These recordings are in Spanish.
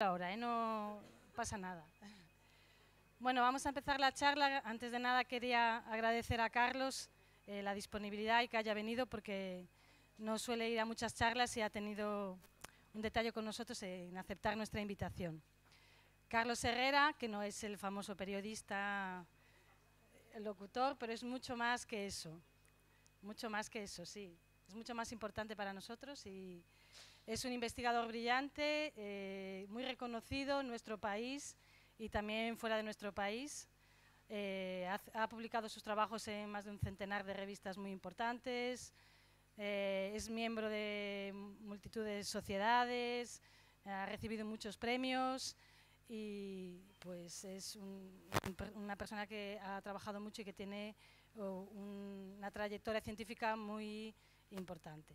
ahora, ¿eh? no pasa nada. Bueno, vamos a empezar la charla. Antes de nada quería agradecer a Carlos eh, la disponibilidad y que haya venido porque no suele ir a muchas charlas y ha tenido un detalle con nosotros en aceptar nuestra invitación. Carlos Herrera, que no es el famoso periodista, el eh, locutor, pero es mucho más que eso. Mucho más que eso, sí. Es mucho más importante para nosotros y, es un investigador brillante, eh, muy reconocido en nuestro país y también fuera de nuestro país. Eh, ha, publicado sus trabajos en más de un centenar de revistas muy importantes. Eh, es miembro de multitud de sociedades, ha recibido muchos premios y pues es una persona que ha trabajado mucho y que tiene oh, una trayectoria científica muy importante.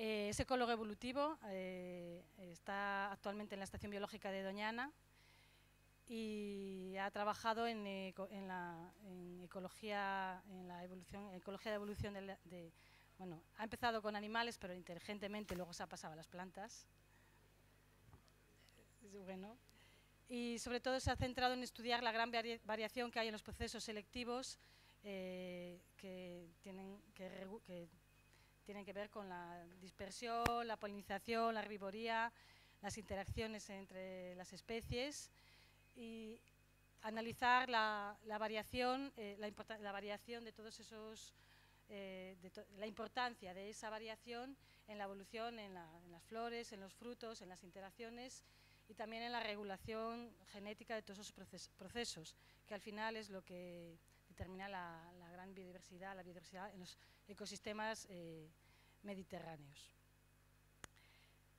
Eh, es ecólogo evolutivo, eh, está actualmente en la Estación Biológica de Doñana y ha trabajado en, la, ecología, en la evolución, ecología de evolución de, bueno, ha empezado con animales, pero inteligentemente luego se ha pasado a las plantas. y sobre todo se ha centrado en estudiar la gran variación que hay en los procesos selectivos eh, que, tienen, que tienen que ver con la dispersión, la polinización, la herbivoría, las interacciones entre las especies y analizar la, variación, eh, la, variación de todos esos, eh, la importancia de esa variación en la evolución, en, las flores, en los frutos, en las interacciones y también en la regulación genética de todos esos procesos, que al final es lo que determina la, gran biodiversidad, la biodiversidad en los ecosistemas eh, mediterráneos.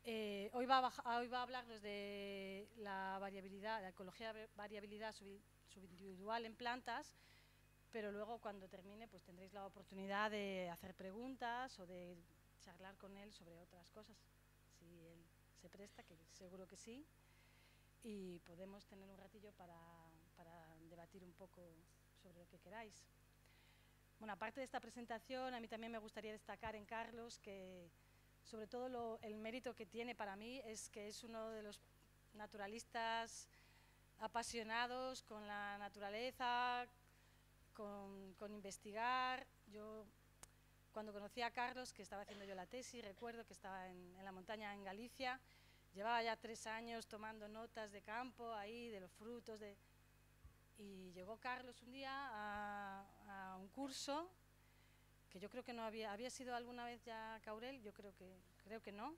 Eh, hoy, va a, hablarnos de la variabilidad, la ecología de variabilidad subindividual en plantas, pero luego cuando termine pues tendréis la oportunidad de hacer preguntas o de charlar con él sobre otras cosas, si él se presta, que seguro que sí, y podemos tener un ratillo para debatir un poco sobre lo que queráis. Bueno, aparte de esta presentación, a mí también me gustaría destacar en Carlos que sobre todo el mérito que tiene para mí es que es uno de los naturalistas apasionados con la naturaleza, con, investigar. Yo, cuando conocí a Carlos, que estaba haciendo yo la tesis, recuerdo que estaba en, en, la montaña en Galicia, llevaba ya tres años tomando notas de campo ahí, de los frutos, de, y llegó Carlos un día a, un curso que yo creo que no había, había sido alguna vez ya Caurel, yo creo que, creo que no.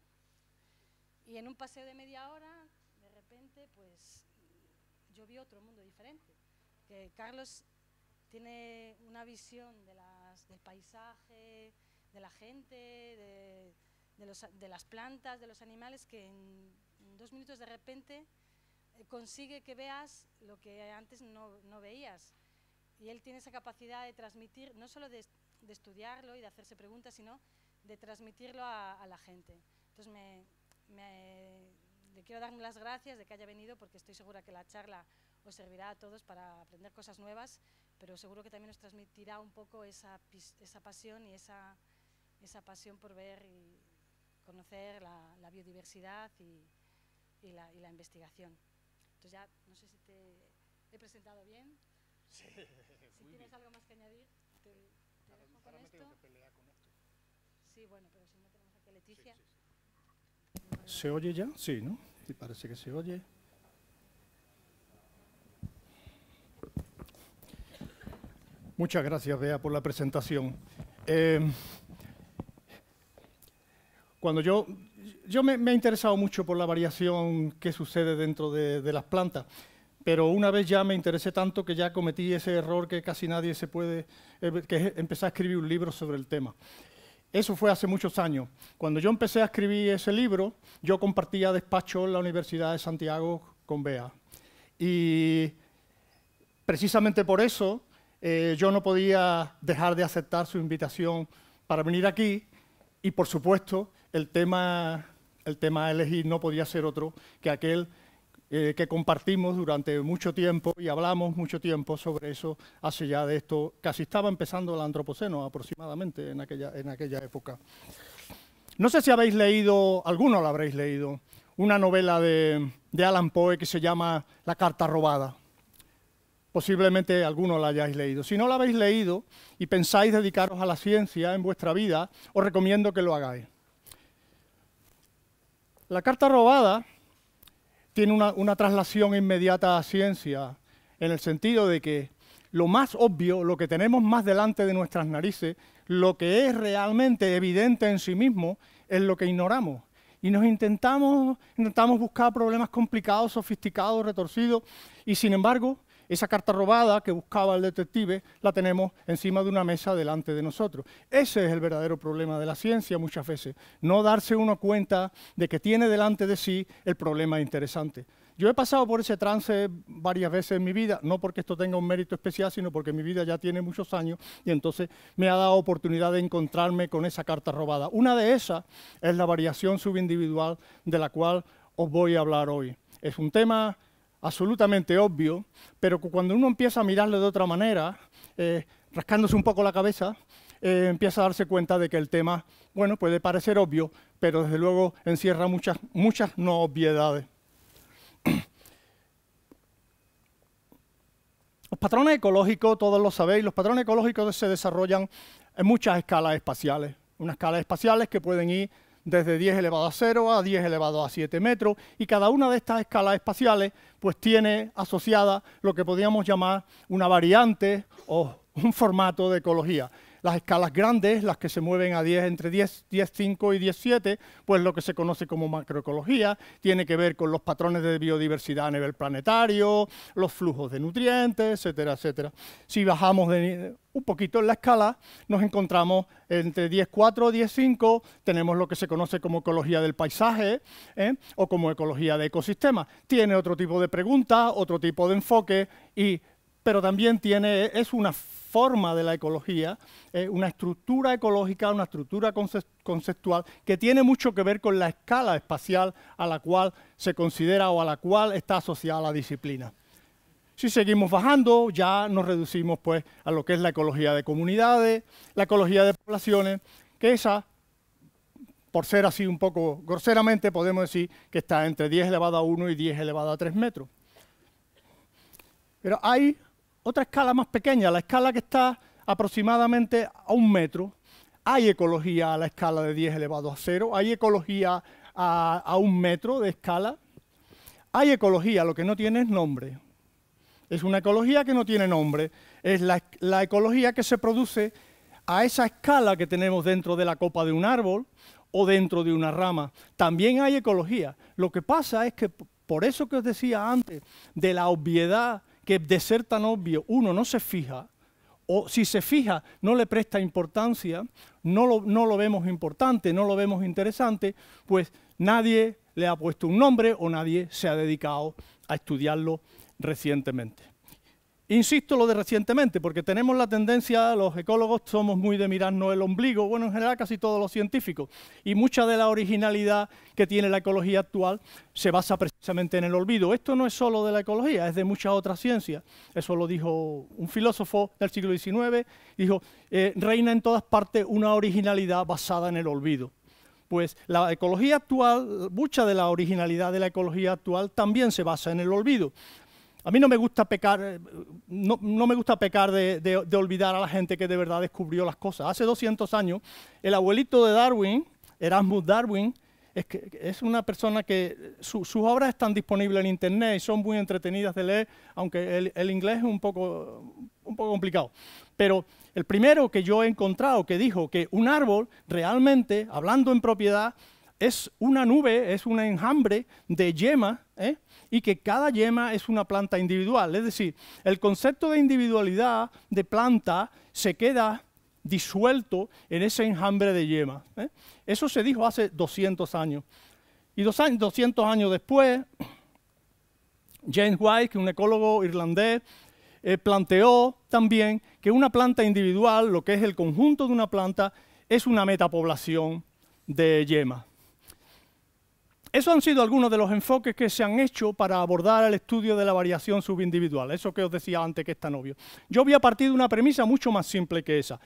Y en un paseo de media hora, de repente, pues yo vi otro mundo diferente. Que Carlos tiene una visión del paisaje, de la gente, de, las plantas, de los animales, que en dos minutos de repente consigue que veas lo que antes no, veías. Y él tiene esa capacidad de transmitir, no solo de, estudiarlo y de hacerse preguntas, sino de transmitirlo a, la gente. Entonces me, le quiero dar las gracias de que haya venido porque estoy segura que la charla os servirá a todos para aprender cosas nuevas, pero seguro que también os transmitirá un poco esa, pasión y esa, pasión por ver y conocer la, biodiversidad y la investigación. Entonces ya, no sé si te he presentado bien. si tienes algo más que añadir, te, eh, te dejo con esto. Sí, bueno, pero si no tenemos aquí a Leticia. ¿Se oye ya? Sí, ¿no? Sí, parece que se oye. Muchas gracias, Bea, por la presentación. Eh, cuando yo yo me, he interesado mucho por la variación que sucede dentro de, las plantas, pero una vez ya me interesé tanto que ya cometí ese error que casi nadie se puede, eh, que es empezar a escribir un libro sobre el tema. Eso fue hace muchos años. Cuando yo empecé a escribir ese libro, yo compartía despacho en la Universidad de Santiago con Bea. Y precisamente por eso eh, yo no podía dejar de aceptar su invitación para venir aquí y, por supuesto, el tema, el elegir no podía ser otro que aquel eh, que compartimos durante mucho tiempo y hablamos mucho tiempo sobre eso hace ya de esto, casi estaba empezando el antropoceno aproximadamente en aquella, época. No sé si habéis leído, alguno lo habréis leído, una novela de, de Alan Poe que se llama La carta robada. Posiblemente alguno la hayáis leído. Si no la habéis leído y pensáis dedicaros a la ciencia en vuestra vida, os recomiendo que lo hagáis. La carta robada tiene una, una traslación inmediata a ciencia, en el sentido de que lo más obvio, lo que tenemos más delante de nuestras narices, lo que es realmente evidente en sí mismo, es lo que ignoramos. Y nos intentamos, intentamos buscar problemas complicados, sofisticados, retorcidos, y sin embargo, esa carta robada que buscaba el detective la tenemos encima de una mesa delante de nosotros. Ese es el verdadero problema de la ciencia muchas veces, no darse uno cuenta de que tiene delante de sí el problema interesante. Yo he pasado por ese trance varias veces en mi vida, no porque esto tenga un mérito especial, sino porque mi vida ya tiene muchos años y entonces me ha dado oportunidad de encontrarme con esa carta robada. Una de esas es la variación subindividual de la cual os voy a hablar hoy. Es un tema absolutamente obvio, pero cuando uno empieza a mirarlo de otra manera, eh, rascándose un poco la cabeza, eh, empieza a darse cuenta de que el tema, bueno, puede parecer obvio, pero desde luego encierra muchas, muchas no obviedades. Los patrones ecológicos, todos lo sabéis, los patrones ecológicos se desarrollan en muchas escalas espaciales. Unas escalas espaciales que pueden ir desde 10 elevado a 0 a 10 elevado a 7 metros, y cada una de estas escalas espaciales pues tiene asociada lo que podríamos llamar una variante o un formato de ecología las escalas grandes, las que se mueven a 10, entre 10, 10, 5 y 17, pues lo que se conoce como macroecología, tiene que ver con los patrones de biodiversidad a nivel planetario, los flujos de nutrientes, etcétera, etcétera. Si bajamos un poquito en la escala, nos encontramos entre 10, 10-4 y 5 tenemos lo que se conoce como ecología del paisaje ¿eh? o como ecología de ecosistemas. Tiene otro tipo de preguntas, otro tipo de enfoque y pero también tiene, es una forma de la ecología, eh, una estructura ecológica, una estructura conceptual que tiene mucho que ver con la escala espacial a la cual se considera o a la cual está asociada la disciplina. Si seguimos bajando, ya nos reducimos pues a lo que es la ecología de comunidades, la ecología de poblaciones, que esa, por ser así un poco groseramente, podemos decir que está entre 10 elevado a 1 y 10 elevado a 3 metros. Pero hay otra escala más pequeña, la escala que está aproximadamente a un metro, hay ecología a la escala de 10 elevado a 0, hay ecología a, un metro de escala, hay ecología, lo que no tiene es nombre. Es una ecología que no tiene nombre, es la, la ecología que se produce a esa escala que tenemos dentro de la copa de un árbol o dentro de una rama. También hay ecología. Lo que pasa es que, por eso que os decía antes, de la obviedad que de ser tan obvio uno no se fija, o si se fija no le presta importancia, no lo, vemos importante, no lo vemos interesante, pues nadie le ha puesto un nombre o nadie se ha dedicado a estudiarlo recientemente. Insisto lo de recientemente, porque tenemos la tendencia, los ecólogos somos muy de mirarnos el ombligo, bueno, en general casi todos los científicos, y mucha de la originalidad que tiene la ecología actual se basa precisamente en el olvido. Esto no es solo de la ecología, es de muchas otras ciencias. Eso lo dijo un filósofo del siglo XIX, dijo, eh, reina en todas partes una originalidad basada en el olvido. Pues la ecología actual, mucha de la originalidad de la ecología actual también se basa en el olvido. A mí no me gusta pecar, eh, no, me gusta pecar de, olvidar a la gente que de verdad descubrió las cosas. Hace 200 años, el abuelito de Darwin, Erasmus Darwin, es, una persona que eh, sus obras están disponibles en Internet y son muy entretenidas de leer, aunque el, inglés es un poco, complicado. Pero el primero que yo he encontrado que dijo que un árbol realmente, hablando en propiedad, es una nube, es un enjambre de yema. ¿eh? y que cada yema es una planta individual. Es decir, el concepto de individualidad de planta se queda disuelto en ese enjambre de yemas. ¿eh? Eso se dijo hace 200 años. Y 200 años después, James White, que un ecólogo irlandés, eh, planteó también que una planta individual, lo que es el conjunto de una planta, es una metapoblación de yemas. Esos han sido algunos de los enfoques que se han hecho para abordar el estudio de la variación subindividual, eso que os decía antes que es tan obvio. Yo voy a partir de una premisa mucho más simple que esa,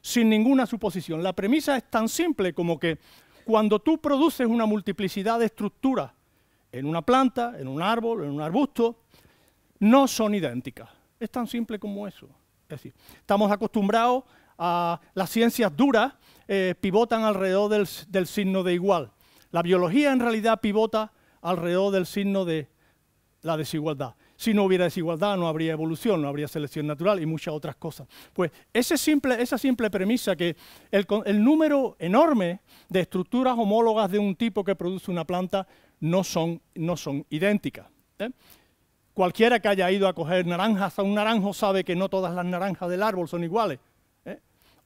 sin ninguna suposición. La premisa es tan simple como que cuando tú produces una multiplicidad de estructuras en una planta, en un árbol, en un arbusto, no son idénticas. Es tan simple como eso. Es decir, estamos acostumbrados a las ciencias duras, eh, pivotan alrededor del signo de igual la biología en realidad pivota alrededor del signo de la desigualdad. Si no hubiera desigualdad, no habría evolución, no habría selección natural y muchas otras cosas. Pues esa simple premisa que el, número enorme de estructuras homólogas de un tipo que produce una planta no son, idénticas. ¿eh? Cualquiera que haya ido a coger naranjas a un naranjo sabe que no todas las naranjas del árbol son iguales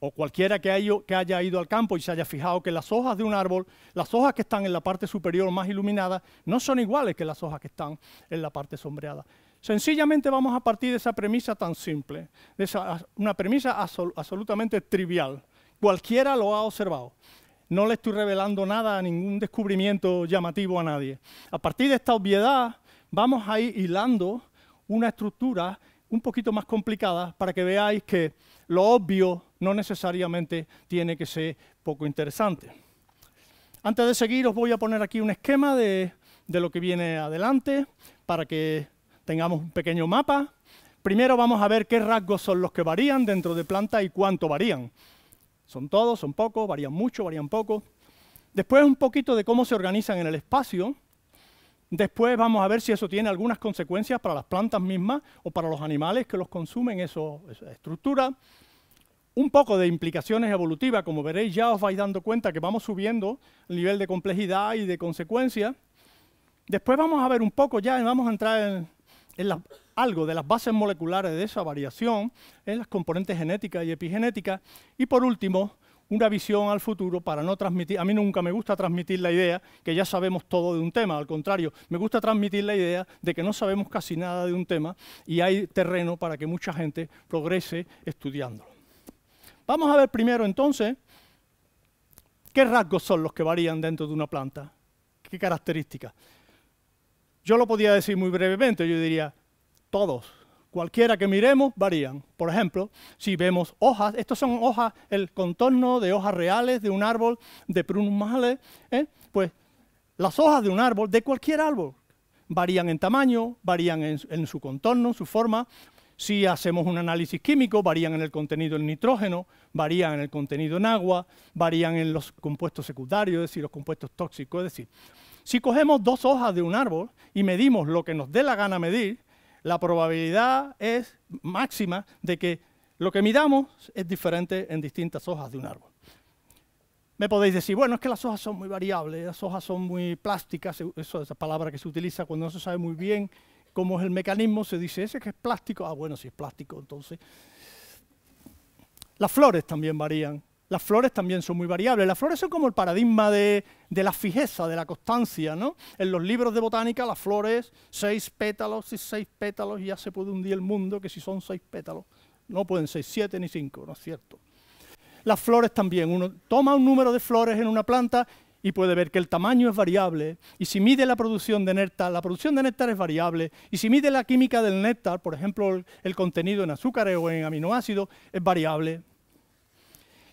o cualquiera que haya, ido al campo y se haya fijado que las hojas de un árbol, las hojas que están en la parte superior más iluminada, no son iguales que las hojas que están en la parte sombreada. Sencillamente vamos a partir de esa premisa tan simple, de una premisa absolutamente trivial. Cualquiera lo ha observado. No le estoy revelando nada, ningún descubrimiento llamativo a nadie. A partir de esta obviedad, vamos a ir hilando una estructura un poquito más complicada para que veáis que lo obvio no necesariamente tiene que ser poco interesante. Antes de seguir os voy a poner aquí un esquema de, lo que viene adelante para que tengamos un pequeño mapa. Primero vamos a ver qué rasgos son los que varían dentro de planta y cuánto varían. Son todos, son pocos, varían mucho, varían poco. Después un poquito de cómo se organizan en el espacio. Después vamos a ver si eso tiene algunas consecuencias para las plantas mismas o para los animales que los consumen, esa estructura un poco de implicaciones evolutivas, como veréis ya os vais dando cuenta que vamos subiendo el nivel de complejidad y de consecuencia. Después vamos a ver un poco ya, vamos a entrar en, algo de las bases moleculares de esa variación, en las componentes genéticas y epigenéticas, y por último, una visión al futuro para no transmitir, a mí nunca me gusta transmitir la idea que ya sabemos todo de un tema, al contrario, me gusta transmitir la idea de que no sabemos casi nada de un tema y hay terreno para que mucha gente progrese estudiándolo. Vamos a ver primero entonces qué rasgos son los que varían dentro de una planta, qué características. Yo lo podía decir muy brevemente, yo diría, todos, cualquiera que miremos, varían. Por ejemplo, si vemos hojas, estos son hojas, el contorno de hojas reales de un árbol, de prunus ¿eh? pues las hojas de un árbol, de cualquier árbol, varían en tamaño, varían en, en, su contorno, su forma, si hacemos un análisis químico, varían en el contenido en nitrógeno, varían en el contenido en agua, varían en los compuestos secundarios, es decir, los compuestos tóxicos. Es decir, si cogemos dos hojas de un árbol y medimos lo que nos dé la gana medir, la probabilidad es máxima de que lo que midamos es diferente en distintas hojas de un árbol. Me podéis decir, bueno, es que las hojas son muy variables, las hojas son muy plásticas, eso es la palabra que se utiliza cuando no se sabe muy bien como es el mecanismo, se dice, ese que es plástico, ah, bueno, si es plástico, entonces... Las flores también varían, las flores también son muy variables. Las flores son como el paradigma de, de, la fijeza, de la constancia, ¿no? En los libros de botánica, las flores, seis pétalos y seis pétalos, y ya se puede hundir el mundo que si son seis pétalos. No pueden ser siete ni cinco, ¿no es cierto? Las flores también. Uno toma un número de flores en una planta y puede ver que el tamaño es variable, y si mide la producción de néctar, la producción de néctar es variable, y si mide la química del néctar, por ejemplo, el contenido en azúcar o en aminoácidos, es variable.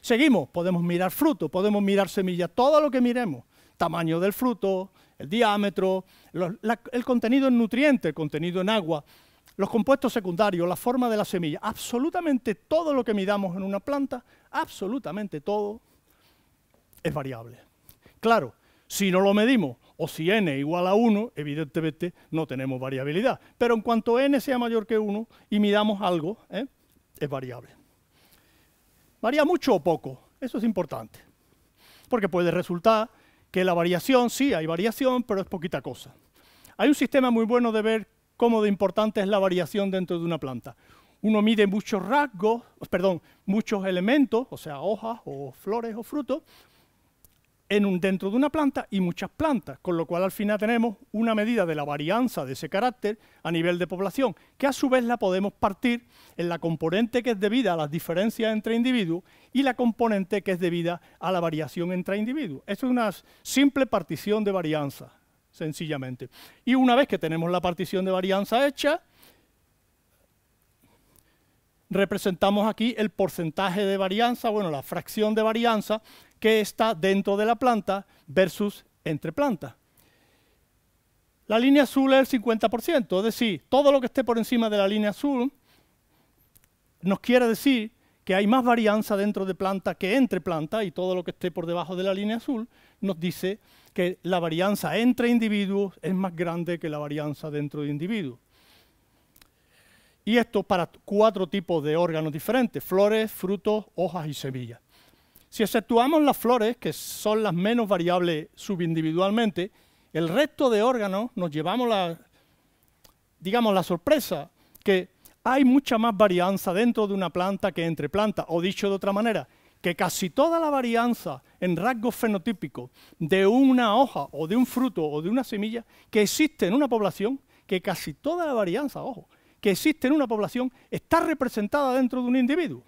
Seguimos, podemos mirar fruto, podemos mirar semillas, todo lo que miremos, tamaño del fruto, el diámetro, el contenido en nutrientes, el contenido en agua, los compuestos secundarios, la forma de la semilla, absolutamente todo lo que midamos en una planta, absolutamente todo es variable. Claro, si no lo medimos o si n igual a 1, evidentemente no tenemos variabilidad. Pero en cuanto n sea mayor que 1 y midamos algo, ¿eh? es variable. ¿Varía mucho o poco? Eso es importante. Porque puede resultar que la variación, sí, hay variación, pero es poquita cosa. Hay un sistema muy bueno de ver cómo de importante es la variación dentro de una planta. Uno mide muchos rasgos, perdón, muchos elementos, o sea, hojas o flores o frutos, en un, dentro de una planta y muchas plantas, con lo cual al final tenemos una medida de la varianza de ese carácter a nivel de población, que a su vez la podemos partir en la componente que es debida a las diferencias entre individuos y la componente que es debida a la variación entre individuos. Esto es una simple partición de varianza, sencillamente. Y una vez que tenemos la partición de varianza hecha, representamos aquí el porcentaje de varianza, bueno, la fracción de varianza que está dentro de la planta versus entre plantas. La línea azul es el 50%, es decir, todo lo que esté por encima de la línea azul nos quiere decir que hay más varianza dentro de planta que entre planta y todo lo que esté por debajo de la línea azul nos dice que la varianza entre individuos es más grande que la varianza dentro de individuos. Y esto para cuatro tipos de órganos diferentes, flores, frutos, hojas y semillas. Si exceptuamos las flores, que son las menos variables subindividualmente, el resto de órganos nos llevamos la, digamos, la sorpresa que hay mucha más varianza dentro de una planta que entre plantas, o dicho de otra manera, que casi toda la varianza en rasgos fenotípicos de una hoja o de un fruto o de una semilla que existe en una población, que casi toda la varianza, ojo, que existe en una población está representada dentro de un individuo.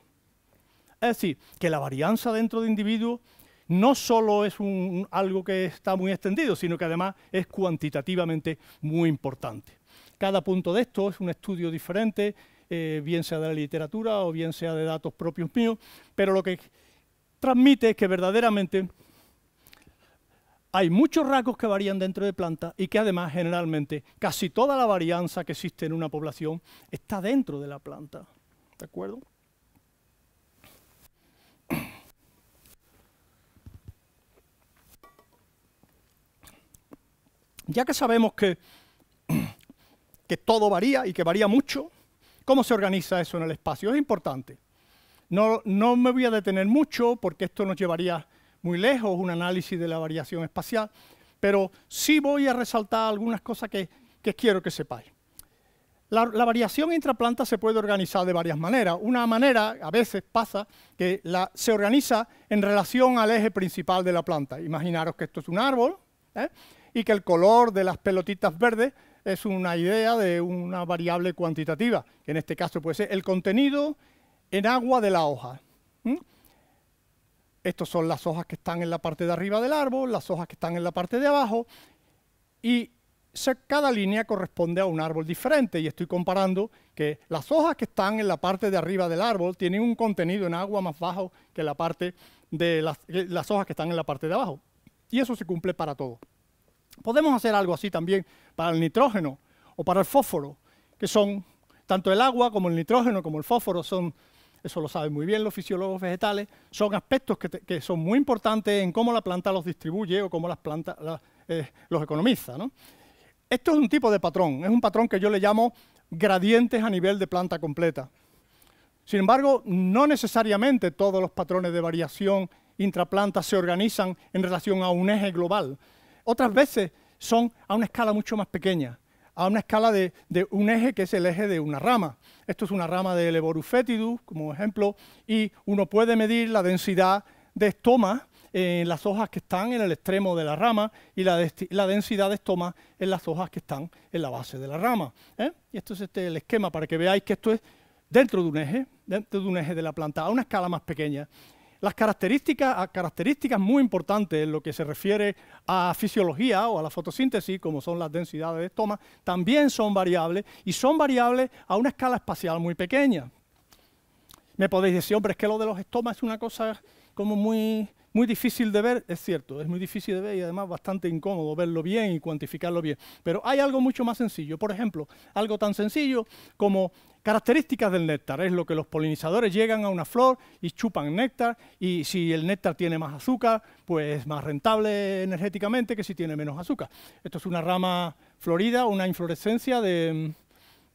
Es decir, que la varianza dentro de individuos no solo es un, algo que está muy extendido, sino que además es cuantitativamente muy importante. Cada punto de esto es un estudio diferente, eh, bien sea de la literatura o bien sea de datos propios míos, pero lo que transmite es que verdaderamente hay muchos rasgos que varían dentro de planta y que además generalmente casi toda la varianza que existe en una población está dentro de la planta. ¿De acuerdo? Ya que sabemos que, que todo varía y que varía mucho, ¿cómo se organiza eso en el espacio? Es importante. No, no me voy a detener mucho porque esto nos llevaría muy lejos, un análisis de la variación espacial, pero sí voy a resaltar algunas cosas que, quiero que sepáis. La, variación intraplanta se puede organizar de varias maneras. Una manera, a veces pasa, que se organiza en relación al eje principal de la planta. Imaginaros que esto es un árbol ¿eh? y que el color de las pelotitas verdes es una idea de una variable cuantitativa, que en este caso puede ser el contenido en agua de la hoja. Estas son las hojas que están en la parte de arriba del árbol, las hojas que están en la parte de abajo, y cada línea corresponde a un árbol diferente y estoy comparando que las hojas que están en la parte de arriba del árbol tienen un contenido en agua más bajo que la parte de las hojas que están en la parte de abajo. Y eso se cumple para todo. Podemos hacer algo así también para el nitrógeno o para el fósforo, que son tanto el agua como el nitrógeno como el fósforo son eso lo saben muy bien los fisiólogos vegetales, son aspectos que, son muy importantes en cómo la planta los distribuye o cómo las plantas eh, los economiza. Esto es un tipo de patrón, es un patrón que yo le llamo gradientes a nivel de planta completa. Sin embargo, no necesariamente todos los patrones de variación intraplanta se organizan en relación a un eje global. Otras veces son a una escala mucho más pequeña a una escala de, un eje que es el eje de una rama. Esto es una rama del Eborufetidus, como ejemplo, y uno puede medir la densidad de estomas en las hojas que están en el extremo de la rama y la, densidad de estomas en las hojas que están en la base de la rama. ¿eh? Y esto es este, el esquema para que veáis que esto es dentro de un eje, dentro de un eje de la planta, a una escala más pequeña. Las características, características muy importantes en lo que se refiere a fisiología o a la fotosíntesis, como son las densidades de estoma, también son variables y son variables a una escala espacial muy pequeña. Me podéis decir, hombre, es que lo de los estomas es una cosa como muy muy difícil de ver, es cierto, es muy difícil de ver y además bastante incómodo verlo bien y cuantificarlo bien. Pero hay algo mucho más sencillo. Por ejemplo, algo tan sencillo como características del néctar. Es lo que los polinizadores llegan a una flor y chupan néctar y si el néctar tiene más azúcar, pues es más rentable energéticamente que si tiene menos azúcar. Esto es una rama florida, una inflorescencia de,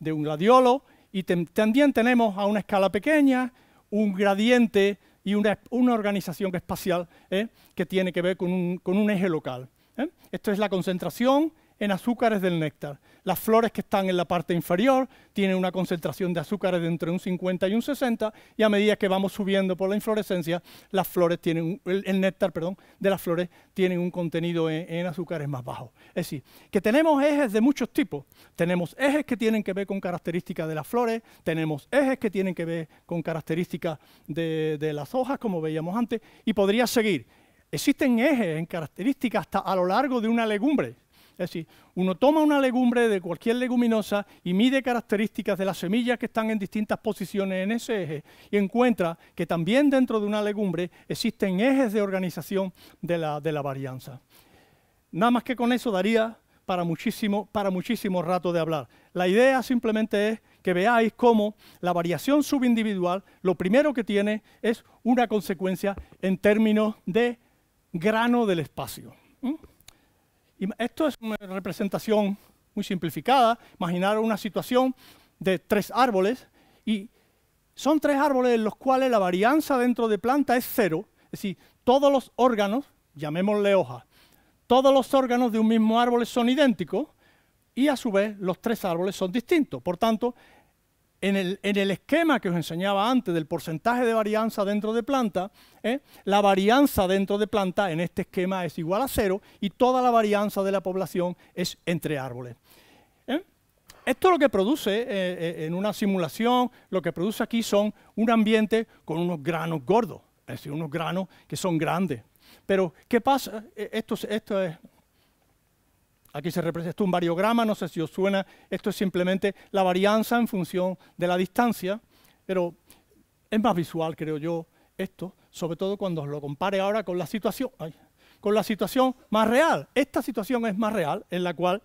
un gladiolo y también tenemos a una escala pequeña un gradiente y una, organización espacial ¿eh? que tiene que ver con un, eje local. ¿eh? Esto es la concentración en azúcares del néctar. Las flores que están en la parte inferior tienen una concentración de azúcares de entre un 50 y un 60 y a medida que vamos subiendo por la inflorescencia, las flores tienen, el, néctar perdón, de las flores tienen un contenido en, azúcares más bajo. Es decir, que tenemos ejes de muchos tipos. Tenemos ejes que tienen que ver con características de las flores, tenemos ejes que tienen que ver con características de, de las hojas, como veíamos antes, y podría seguir. Existen ejes en características hasta a lo largo de una legumbre. Es decir, uno toma una legumbre de cualquier leguminosa y mide características de las semillas que están en distintas posiciones en ese eje y encuentra que también dentro de una legumbre existen ejes de organización de la, varianza. Nada más que con eso daría para muchísimo, para muchísimo rato de hablar. La idea simplemente es que veáis cómo la variación subindividual lo primero que tiene es una consecuencia en términos de grano del espacio. Esto es una representación muy simplificada. Imaginar una situación de tres árboles y son tres árboles en los cuales la varianza dentro de planta es cero. Es decir, todos los órganos, llamémosle hoja, todos los órganos de un mismo árbol son idénticos y a su vez los tres árboles son distintos. Por tanto, en el, esquema que os enseñaba antes del porcentaje de varianza dentro de planta, ¿eh? la varianza dentro de planta en este esquema es igual a cero y toda la varianza de la población es entre árboles. ¿eh? Esto lo que produce eh, en una simulación, lo que produce aquí son un ambiente con unos granos gordos, es decir, unos granos que son grandes. Pero, ¿qué pasa? Esto, esto es Aquí se representa un variograma, no sé si os suena, esto es simplemente la varianza en función de la distancia, pero es más visual, creo yo, esto, sobre todo cuando os lo compare ahora con la situación, con la situación más real. Esta situación es más real, en la cual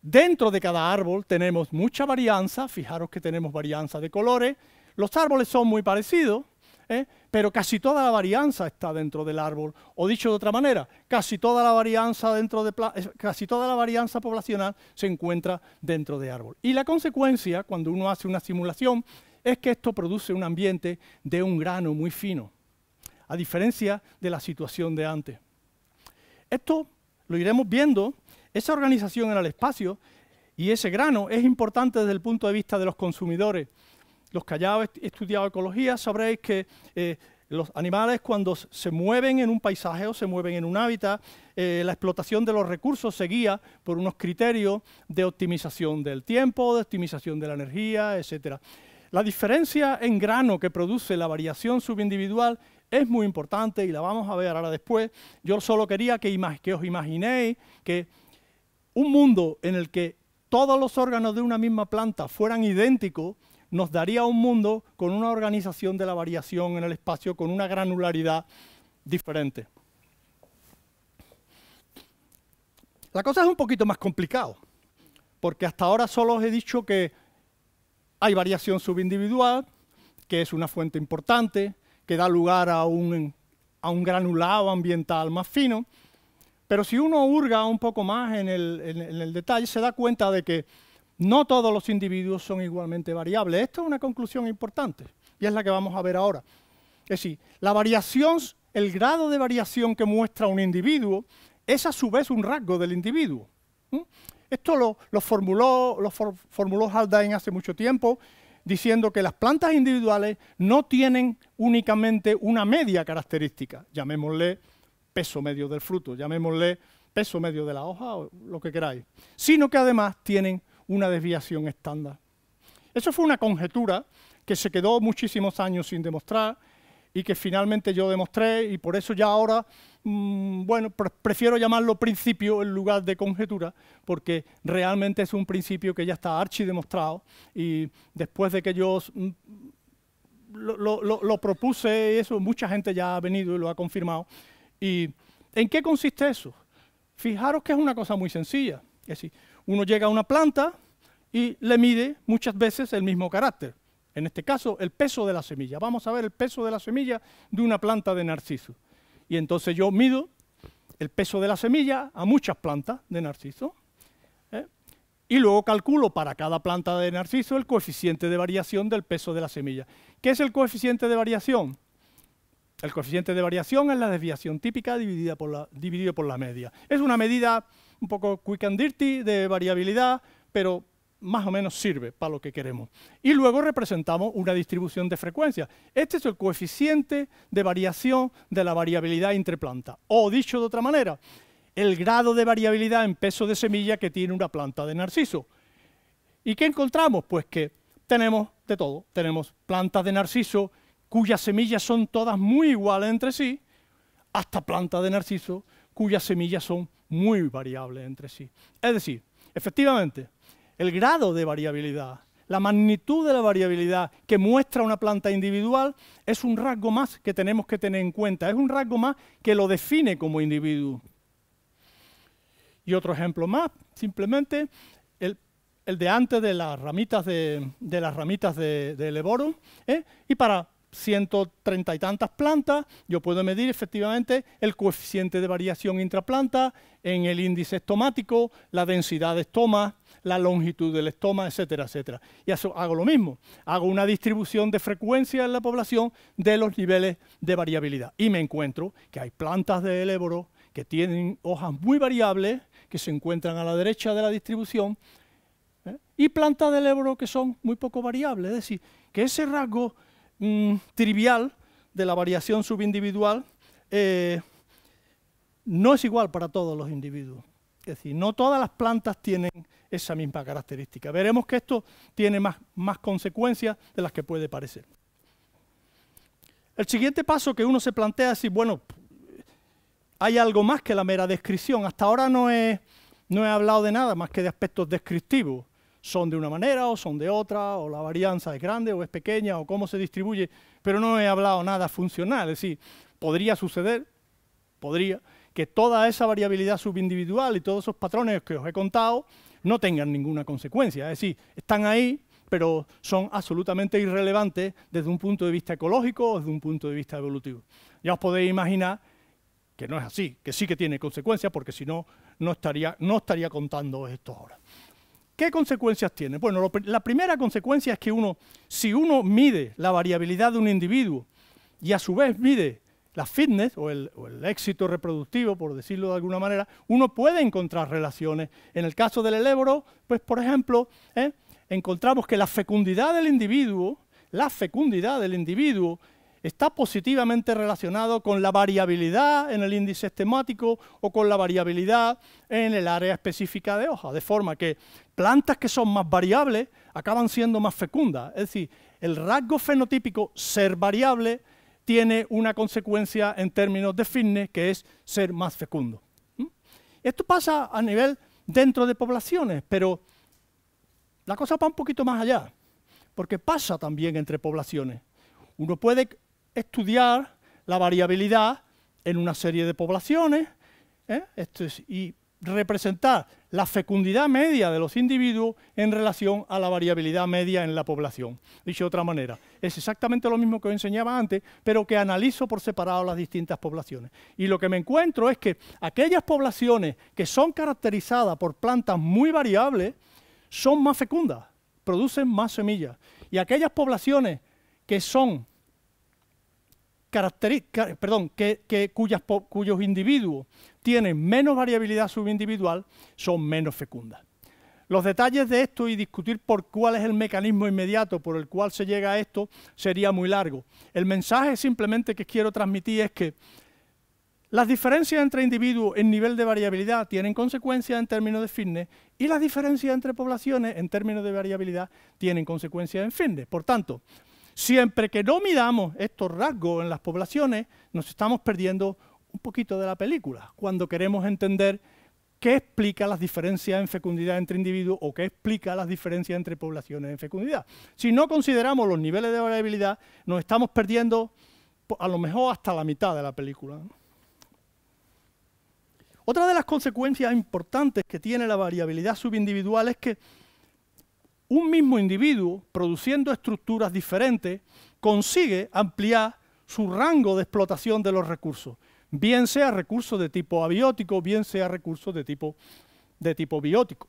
dentro de cada árbol tenemos mucha varianza, fijaros que tenemos varianza de colores, los árboles son muy parecidos, ¿eh? pero casi toda la varianza está dentro del árbol. O dicho de otra manera, casi toda la varianza, dentro de eh, casi toda la varianza poblacional se encuentra dentro del árbol. Y la consecuencia, cuando uno hace una simulación, es que esto produce un ambiente de un grano muy fino, a diferencia de la situación de antes. Esto lo iremos viendo, esa organización en el espacio y ese grano es importante desde el punto de vista de los consumidores, los que hayáis estudiado ecología sabréis que eh, los animales cuando se mueven en un paisaje o se mueven en un hábitat, eh, la explotación de los recursos se guía por unos criterios de optimización del tiempo, de optimización de la energía, etc. La diferencia en grano que produce la variación subindividual es muy importante y la vamos a ver ahora después. Yo solo quería que, que os imaginéis que un mundo en el que todos los órganos de una misma planta fueran idénticos, nos daría un mundo con una organización de la variación en el espacio con una granularidad diferente. La cosa es un poquito más complicado, porque hasta ahora solo os he dicho que hay variación subindividual, que es una fuente importante, que da lugar a un, granulado ambiental más fino, pero si uno hurga un poco más en el detalle, se da cuenta de que no todos los individuos son igualmente variables. Esto es una conclusión importante y es la que vamos a ver ahora. Es decir, la variación, el grado de variación que muestra un individuo es a su vez un rasgo del individuo. Esto lo, formuló, lo formuló Haldane hace mucho tiempo, diciendo que las plantas individuales no tienen únicamente una media característica, llamémosle peso medio del fruto, llamémosle peso medio de la hoja o lo que queráis, sino que además tienen una desviación estándar. Eso fue una conjetura que se quedó muchísimos años sin demostrar y que finalmente yo demostré y por eso ya ahora, mm, bueno, prefiero llamarlo principio en lugar de conjetura, porque realmente es un principio que ya está demostrado y después de que yo mm, lo, propuse eso, mucha gente ya ha venido y lo ha confirmado. ¿Y en qué consiste eso? Fijaros que es una cosa muy sencilla. Es decir, uno llega a una planta y le mide muchas veces el mismo carácter. En este caso, el peso de la semilla. Vamos a ver el peso de la semilla de una planta de narciso. Y entonces yo mido el peso de la semilla a muchas plantas de narciso. ¿eh? Y luego calculo para cada planta de narciso el coeficiente de variación del peso de la semilla. ¿Qué es el coeficiente de variación? El coeficiente de variación es la desviación típica dividida por la media. Es una medida un poco quick and dirty de variabilidad, pero más o menos sirve para lo que queremos. Y luego representamos una distribución de frecuencia. Este es el coeficiente de variación de la variabilidad entre plantas. O dicho de otra manera, el grado de variabilidad en peso de semilla que tiene una planta de narciso. ¿Y qué encontramos? Pues que tenemos de todo. Tenemos plantas de narciso cuyas semillas son todas muy iguales entre sí, hasta plantas de narciso cuyas semillas son muy variables entre sí. Es decir, efectivamente, el grado de variabilidad, la magnitud de la variabilidad que muestra una planta individual es un rasgo más que tenemos que tener en cuenta, es un rasgo más que lo define como individuo. Y otro ejemplo más, simplemente el, de antes de las ramitas de, de las ramitas de, ¿eh? y para 130 y tantas plantas, yo puedo medir efectivamente el coeficiente de variación intraplanta en el índice estomático, la densidad de estomas, la longitud del estoma, etcétera, etcétera. Y hago lo mismo, hago una distribución de frecuencia en la población de los niveles de variabilidad. Y me encuentro que hay plantas de éboro que tienen hojas muy variables, que se encuentran a la derecha de la distribución, ¿eh? y plantas de éboro que son muy poco variables, es decir, que ese rasgo trivial de la variación subindividual eh, no es igual para todos los individuos. Es decir, no todas las plantas tienen esa misma característica. Veremos que esto tiene más, consecuencias de las que puede parecer. El siguiente paso que uno se plantea es decir, bueno, hay algo más que la mera descripción. Hasta ahora no he, no he hablado de nada más que de aspectos descriptivos son de una manera o son de otra, o la varianza es grande o es pequeña, o cómo se distribuye, pero no he hablado nada funcional. Es decir, podría suceder, podría, que toda esa variabilidad subindividual y todos esos patrones que os he contado no tengan ninguna consecuencia. Es decir, están ahí, pero son absolutamente irrelevantes desde un punto de vista ecológico o desde un punto de vista evolutivo. Ya os podéis imaginar que no es así, que sí que tiene consecuencias, porque si no, no estaría, no estaría contando esto ahora. ¿Qué consecuencias tiene? Bueno, la primera consecuencia es que uno, si uno mide la variabilidad de un individuo y a su vez mide la fitness o el, éxito reproductivo, por decirlo de alguna manera, uno puede encontrar relaciones. En el caso del elebro, pues por ejemplo, ¿eh? encontramos que la fecundidad del individuo, la fecundidad del individuo está positivamente relacionado con la variabilidad en el índice estemático o con la variabilidad en el área específica de hoja, de forma que plantas que son más variables acaban siendo más fecundas, es decir, el rasgo fenotípico ser variable tiene una consecuencia en términos de fitness que es ser más fecundo. ¿Mm? Esto pasa a nivel dentro de poblaciones, pero la cosa va un poquito más allá, porque pasa también entre poblaciones. Uno puede estudiar la variabilidad en una serie de poblaciones ¿eh? y representar la fecundidad media de los individuos en relación a la variabilidad media en la población. Dicho de otra manera, es exactamente lo mismo que os enseñaba antes, pero que analizo por separado las distintas poblaciones. Y lo que me encuentro es que aquellas poblaciones que son caracterizadas por plantas muy variables son más fecundas, producen más semillas. Y aquellas poblaciones que son características, perdón, que, cuyos individuos tienen menos variabilidad subindividual son menos fecundas. Los detalles de esto y discutir por cuál es el mecanismo inmediato por el cual se llega a esto sería muy largo. El mensaje simplemente que quiero transmitir es que las diferencias entre individuos en nivel de variabilidad tienen consecuencias en términos de fitness y las diferencias entre poblaciones en términos de variabilidad tienen consecuencias en fitness. Por tanto, Siempre que no midamos estos rasgos en las poblaciones, nos estamos perdiendo un poquito de la película cuando queremos entender qué explica las diferencias en fecundidad entre individuos o qué explica las diferencias entre poblaciones en fecundidad. Si no consideramos los niveles de variabilidad, nos estamos perdiendo a lo mejor hasta la mitad de la película. Otra de las consecuencias importantes que tiene la variabilidad subindividual es que un mismo individuo, produciendo estructuras diferentes, consigue ampliar su rango de explotación de los recursos, bien sea recursos de tipo abiótico, bien sea recursos de tipo, de tipo biótico.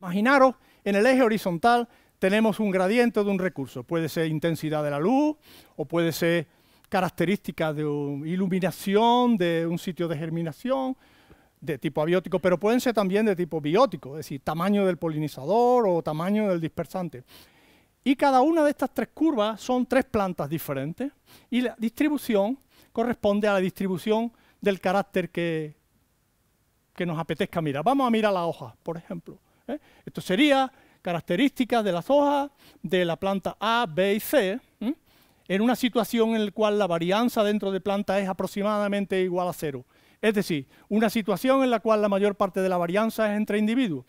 Imaginaros, en el eje horizontal tenemos un gradiente de un recurso, puede ser intensidad de la luz o puede ser características de iluminación de un sitio de germinación, de tipo abiótico, pero pueden ser también de tipo biótico, es decir, tamaño del polinizador o tamaño del dispersante. Y cada una de estas tres curvas son tres plantas diferentes y la distribución corresponde a la distribución del carácter que, nos apetezca mirar. Vamos a mirar la hoja, por ejemplo. ¿eh? Esto sería características de las hojas de la planta A, B y C, en una situación en la cual la varianza dentro de planta es aproximadamente igual a cero. Es decir, una situación en la cual la mayor parte de la varianza es entre individuos.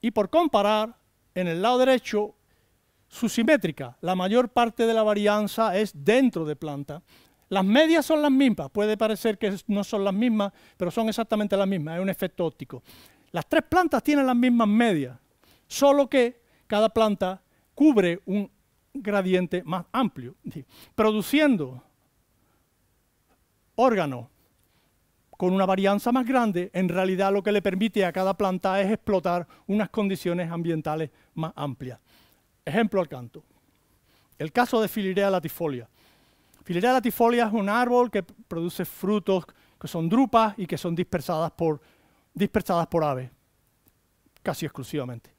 Y por comparar, en el lado derecho, su simétrica, la mayor parte de la varianza es dentro de planta. Las medias son las mismas, puede parecer que no son las mismas, pero son exactamente las mismas, es un efecto óptico. Las tres plantas tienen las mismas medias, solo que cada planta cubre un gradiente más amplio, produciendo órganos con una varianza más grande, en realidad lo que le permite a cada planta es explotar unas condiciones ambientales más amplias. Ejemplo al canto. El caso de Filirea latifolia. Filirea latifolia es un árbol que produce frutos que son drupas y que son dispersadas por, dispersadas por aves, casi exclusivamente.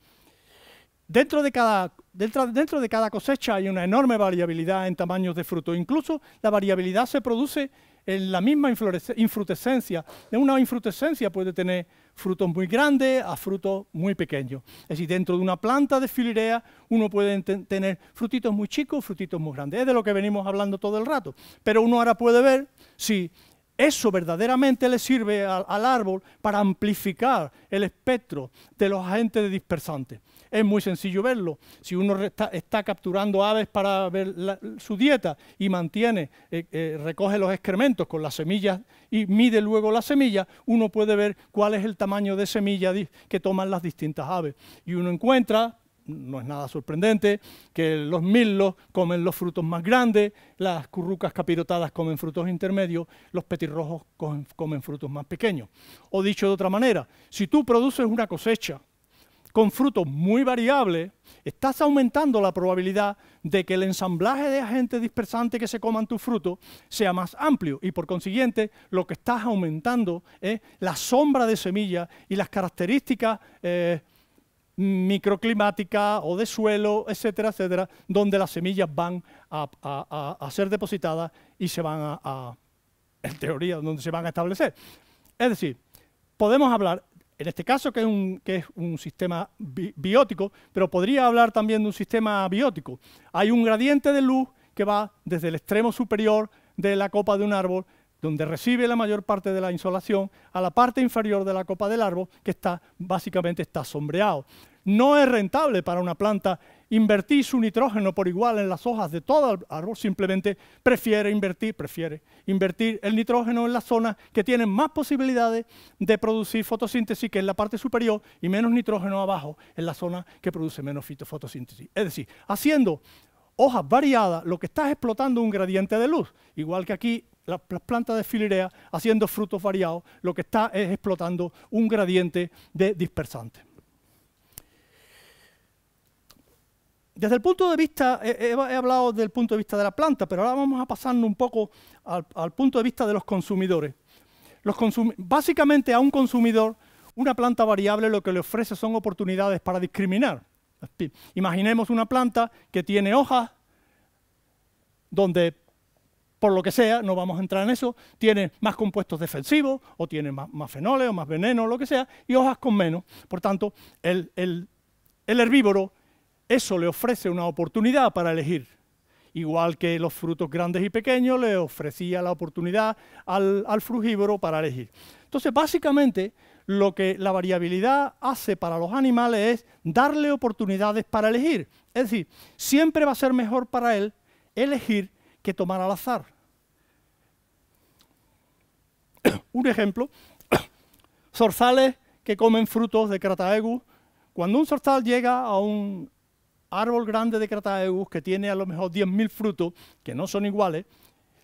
Dentro de, cada, dentro de cada cosecha hay una enorme variabilidad en tamaños de fruto. Incluso la variabilidad se produce en la misma infrutescencia, de una infrutescencia puede tener frutos muy grandes a frutos muy pequeños. Es decir, dentro de una planta de filirea uno puede tener frutitos muy chicos, frutitos muy grandes. Es de lo que venimos hablando todo el rato. Pero uno ahora puede ver si eso verdaderamente le sirve al árbol para amplificar el espectro de los agentes dispersantes es muy sencillo verlo. Si uno está, capturando aves para ver su dieta y mantiene, eh, eh, recoge los excrementos con las semillas y mide luego las semillas, uno puede ver cuál es el tamaño de semilla que toman las distintas aves. Y uno encuentra no es nada sorprendente, que los millos comen los frutos más grandes, las currucas capirotadas comen frutos intermedios, los petirrojos comen frutos más pequeños. O dicho de otra manera, si tú produces una cosecha con frutos muy variables, estás aumentando la probabilidad de que el ensamblaje de agentes dispersantes que se coman tus frutos sea más amplio y por consiguiente lo que estás aumentando es la sombra de semillas y las características eh, microclimáticas o de suelo, etcétera, etcétera, donde las semillas van a ser depositadas y se van a, en teoría, donde se van a establecer. Es decir, podemos hablar en este caso que es un, que es un sistema biótico, pero podría hablar también de un sistema biótico. Hay un gradiente de luz que va desde el extremo superior de la copa de un árbol, donde recibe la mayor parte de la insolación, a la parte inferior de la copa del árbol, que está básicamente está sombreado. No es rentable para una planta invertir su nitrógeno por igual en las hojas de todo el árbol, simplemente prefiere invertir, prefiere invertir el nitrógeno en las zonas que tienen más posibilidades de producir fotosíntesis, que es la parte superior, y menos nitrógeno abajo, en la zona que produce menos fotosíntesis. Es decir, haciendo hojas variadas, lo que está es explotando un gradiente de luz, igual que aquí las plantas de filirea haciendo frutos variados, lo que está es explotando un gradiente de dispersante. Desde el punto de vista, he, hablado del punto de vista de la planta, pero ahora vamos a pasarnos un poco al, punto de vista de los consumidores. Los consum básicamente a un consumidor, una planta variable lo que le ofrece son oportunidades para discriminar. Imaginemos una planta que tiene hojas donde por lo que sea, no vamos a entrar en eso, tiene más compuestos defensivos, o tiene más, más fenoles, o más veneno, o lo que sea, y hojas con menos. Por tanto, el herbívoro eso le ofrece una oportunidad para elegir. Igual que los frutos grandes y pequeños le ofrecía la oportunidad al, frugívoro para elegir. Entonces, básicamente, lo que la variabilidad hace para los animales es darle oportunidades para elegir. Es decir, siempre va a ser mejor para él elegir que tomar al azar. Un ejemplo, zorzales que comen frutos de crataegu. Cuando un zorzal llega a un, árbol grande de Crataegus que tiene a lo mejor 10.000 frutos que no son iguales,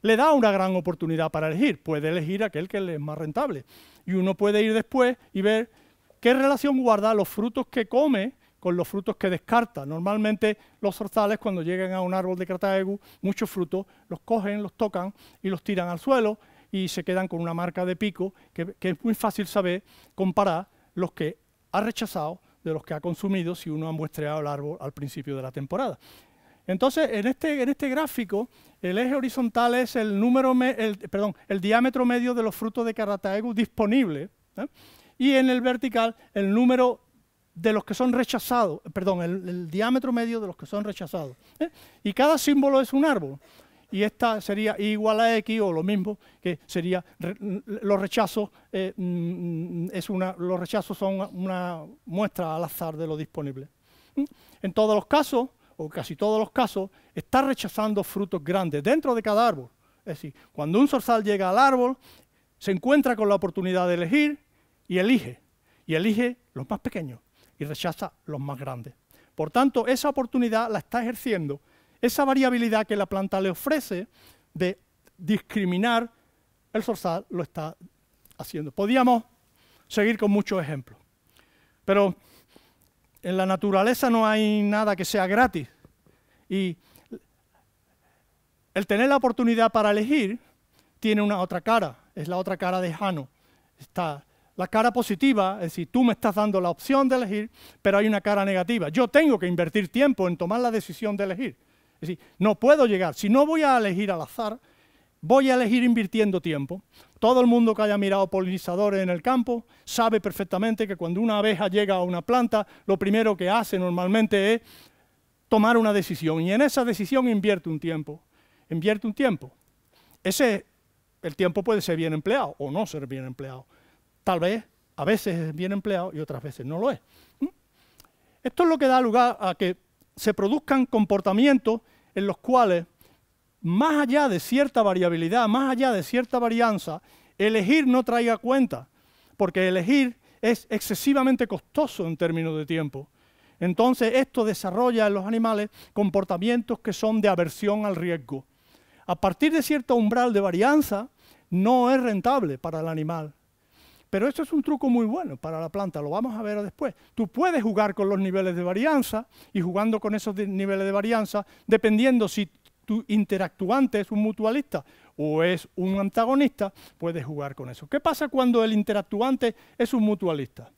le da una gran oportunidad para elegir. Puede elegir aquel que le es más rentable. Y uno puede ir después y ver qué relación guarda los frutos que come con los frutos que descarta. Normalmente los zorzales cuando llegan a un árbol de Crataegus, muchos frutos los cogen, los tocan y los tiran al suelo y se quedan con una marca de pico que es muy fácil saber comparar los que ha rechazado de los que ha consumido si uno ha muestreado el árbol al principio de la temporada. Entonces, en este, en este gráfico, el eje horizontal es el, número el, perdón, el diámetro medio de los frutos de Carataegu disponible ¿eh? y en el vertical el número de los que son rechazados, perdón, el, diámetro medio de los que son rechazados. ¿eh? Y cada símbolo es un árbol y esta sería igual a X o lo mismo, que sería los rechazos, eh, mm, es una, los rechazos son una muestra al azar de lo disponible. En todos los casos, o casi todos los casos, está rechazando frutos grandes dentro de cada árbol. Es decir, cuando un zorzal llega al árbol, se encuentra con la oportunidad de elegir y elige. Y elige los más pequeños y rechaza los más grandes. Por tanto, esa oportunidad la está ejerciendo esa variabilidad que la planta le ofrece de discriminar, el sorsal lo está haciendo. Podíamos seguir con muchos ejemplos, pero en la naturaleza no hay nada que sea gratis. Y el tener la oportunidad para elegir tiene una otra cara, es la otra cara de Jano. Está la cara positiva, es decir, tú me estás dando la opción de elegir, pero hay una cara negativa. Yo tengo que invertir tiempo en tomar la decisión de elegir. Es decir, no puedo llegar. Si no voy a elegir al azar, voy a elegir invirtiendo tiempo. Todo el mundo que haya mirado polinizadores en el campo sabe perfectamente que cuando una abeja llega a una planta, lo primero que hace normalmente es tomar una decisión y en esa decisión invierte un tiempo. Invierte un tiempo. Ese, el tiempo puede ser bien empleado o no ser bien empleado. Tal vez a veces es bien empleado y otras veces no lo es. ¿Mm? Esto es lo que da lugar a que se produzcan comportamientos en los cuales, más allá de cierta variabilidad, más allá de cierta varianza, elegir no traiga cuenta, porque elegir es excesivamente costoso en términos de tiempo. Entonces esto desarrolla en los animales comportamientos que son de aversión al riesgo. A partir de cierto umbral de varianza, no es rentable para el animal pero esto es un truco muy bueno para la planta, lo vamos a ver después. Tú puedes jugar con los niveles de varianza y jugando con esos niveles de varianza, dependiendo si tu interactuante es un mutualista o es un antagonista, puedes jugar con eso. ¿Qué pasa cuando el interactuante es un mutualista?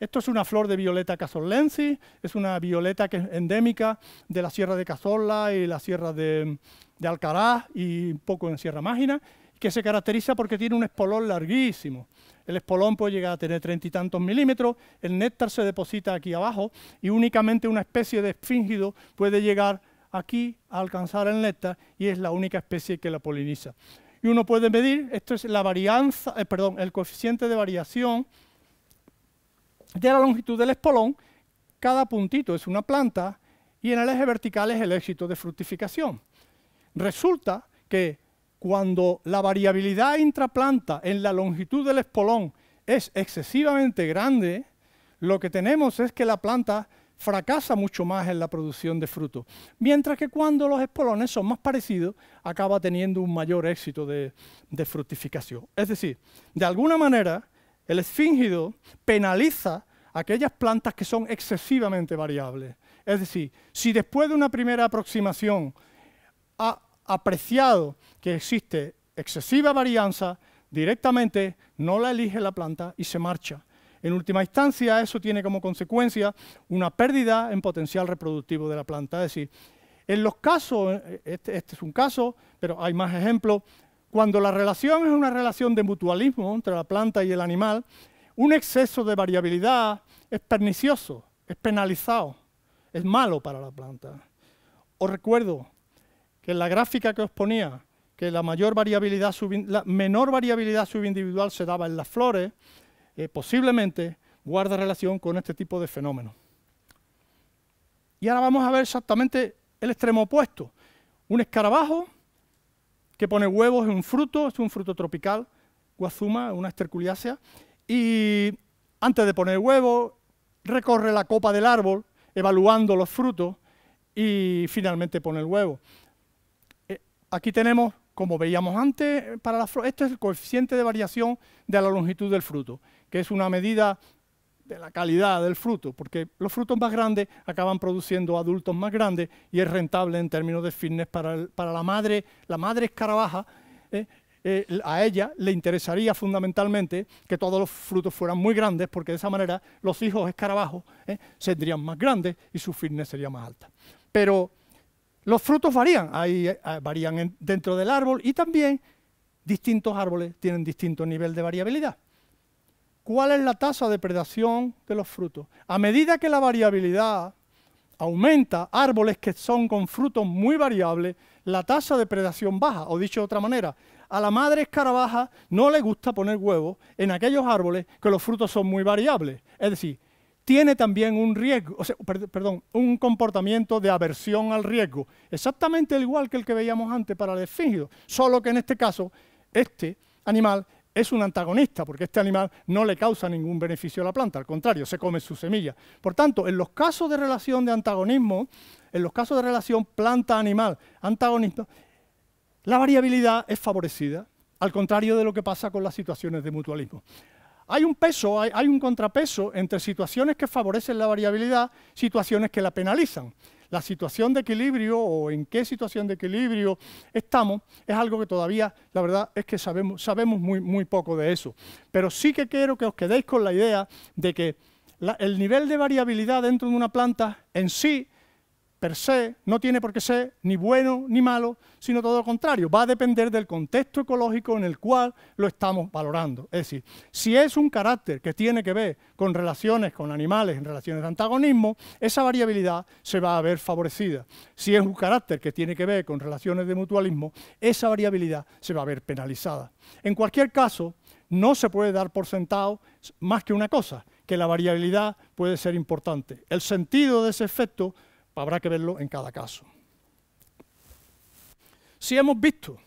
Esto es una flor de violeta casolensis, es una violeta que es endémica de la Sierra de Cazorla y la Sierra de, de Alcaraz y un poco en Sierra Mágina que se caracteriza porque tiene un espolón larguísimo. El espolón puede llegar a tener treinta y tantos milímetros, el néctar se deposita aquí abajo y únicamente una especie de esfíngido puede llegar aquí a alcanzar el néctar y es la única especie que la poliniza. Y uno puede medir, esto es la varianza, eh, perdón, el coeficiente de variación de la longitud del espolón, cada puntito es una planta y en el eje vertical es el éxito de fructificación. Resulta que cuando la variabilidad intraplanta en la longitud del espolón es excesivamente grande, lo que tenemos es que la planta fracasa mucho más en la producción de frutos, mientras que cuando los espolones son más parecidos, acaba teniendo un mayor éxito de, de fructificación. Es decir, de alguna manera, el esfíngido penaliza aquellas plantas que son excesivamente variables. Es decir, si después de una primera aproximación apreciado que existe excesiva varianza, directamente no la elige la planta y se marcha. En última instancia, eso tiene como consecuencia una pérdida en potencial reproductivo de la planta. Es decir, en los casos, este, este es un caso, pero hay más ejemplos, cuando la relación es una relación de mutualismo entre la planta y el animal, un exceso de variabilidad es pernicioso, es penalizado, es malo para la planta. Os recuerdo, que la gráfica que os ponía, que la, mayor variabilidad la menor variabilidad subindividual se daba en las flores, eh, posiblemente guarda relación con este tipo de fenómenos. Y ahora vamos a ver exactamente el extremo opuesto. Un escarabajo que pone huevos en un fruto, es un fruto tropical, guazuma, una esterculiácea, y antes de poner huevos recorre la copa del árbol evaluando los frutos y finalmente pone el huevo. Aquí tenemos, como veíamos antes, para la, esto es el coeficiente de variación de la longitud del fruto, que es una medida de la calidad del fruto, porque los frutos más grandes acaban produciendo adultos más grandes y es rentable en términos de fitness para, para la madre, la madre escarabaja, eh, eh, a ella le interesaría fundamentalmente que todos los frutos fueran muy grandes, porque de esa manera los hijos escarabajos eh, serían más grandes y su fitness sería más alta. Pero los frutos varían, eh, varían dentro del árbol y también distintos árboles tienen distinto nivel de variabilidad. ¿Cuál es la tasa de predación de los frutos? A medida que la variabilidad aumenta, árboles que son con frutos muy variables, la tasa de predación baja, o dicho de otra manera, a la madre escarabaja no le gusta poner huevos en aquellos árboles que los frutos son muy variables. Es decir, tiene también un riesgo, o sea, perdón, un comportamiento de aversión al riesgo, exactamente igual que el que veíamos antes para el esfíngido, solo que en este caso este animal es un antagonista, porque este animal no le causa ningún beneficio a la planta, al contrario, se come su semilla. Por tanto, en los casos de relación de antagonismo, en los casos de relación planta-animal antagonista, la variabilidad es favorecida, al contrario de lo que pasa con las situaciones de mutualismo. Hay un peso, hay, un contrapeso entre situaciones que favorecen la variabilidad, situaciones que la penalizan. La situación de equilibrio o en qué situación de equilibrio estamos es algo que todavía, la verdad, es que sabemos, sabemos muy, muy poco de eso. Pero sí que quiero que os quedéis con la idea de que el nivel de variabilidad dentro de una planta en sí per se no tiene por qué ser ni bueno ni malo, sino todo lo contrario, va a depender del contexto ecológico en el cual lo estamos valorando. Es decir, si es un carácter que tiene que ver con relaciones con animales, en relaciones de antagonismo, esa variabilidad se va a ver favorecida. Si es un carácter que tiene que ver con relaciones de mutualismo, esa variabilidad se va a ver penalizada. En cualquier caso, no se puede dar por sentado más que una cosa, que la variabilidad puede ser importante. El sentido de ese efecto Habrá que verlo en cada caso. Si hemos visto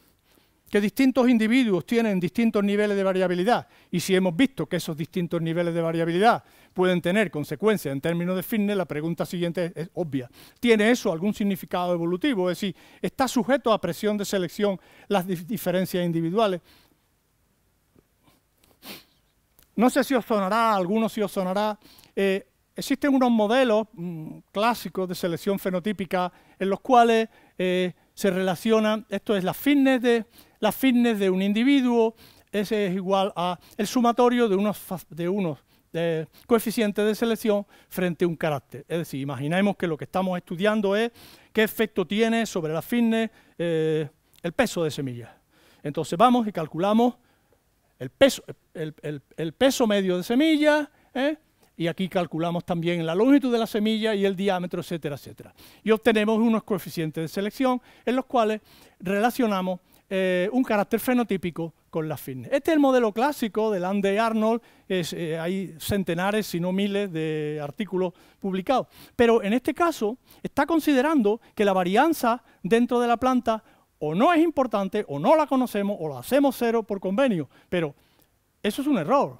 que distintos individuos tienen distintos niveles de variabilidad y si hemos visto que esos distintos niveles de variabilidad pueden tener consecuencias en términos de fitness, la pregunta siguiente es, obvia. ¿Tiene eso algún significado evolutivo? Es decir, ¿está sujeto a presión de selección las diferencias individuales? No sé si os sonará, a algunos si os sonará, eh, existen unos modelos mm, clásicos de selección fenotípica en los cuales eh, se relacionan, esto es la fitness de, de un individuo, ese es igual a el sumatorio de unos, de unos coeficientes de selección frente a un carácter. Es decir, imaginemos que lo que estamos estudiando es qué efecto tiene sobre la fitness eh, el peso de semillas. Entonces vamos y calculamos el peso, el, peso medio de semillas, ¿eh? y aquí calculamos también la longitud de la semilla y el diámetro, etcétera, etcétera. Y obtenemos unos coeficientes de selección en los cuales relacionamos eh, un carácter fenotípico con la fitness. Este es el modelo clásico de Land y Arnold, eh, hay centenares, si no miles, de artículos publicados. Pero en este caso está considerando que la varianza dentro de la planta o no es importante, o no la conocemos, o la hacemos cero por convenio. Pero eso es un error.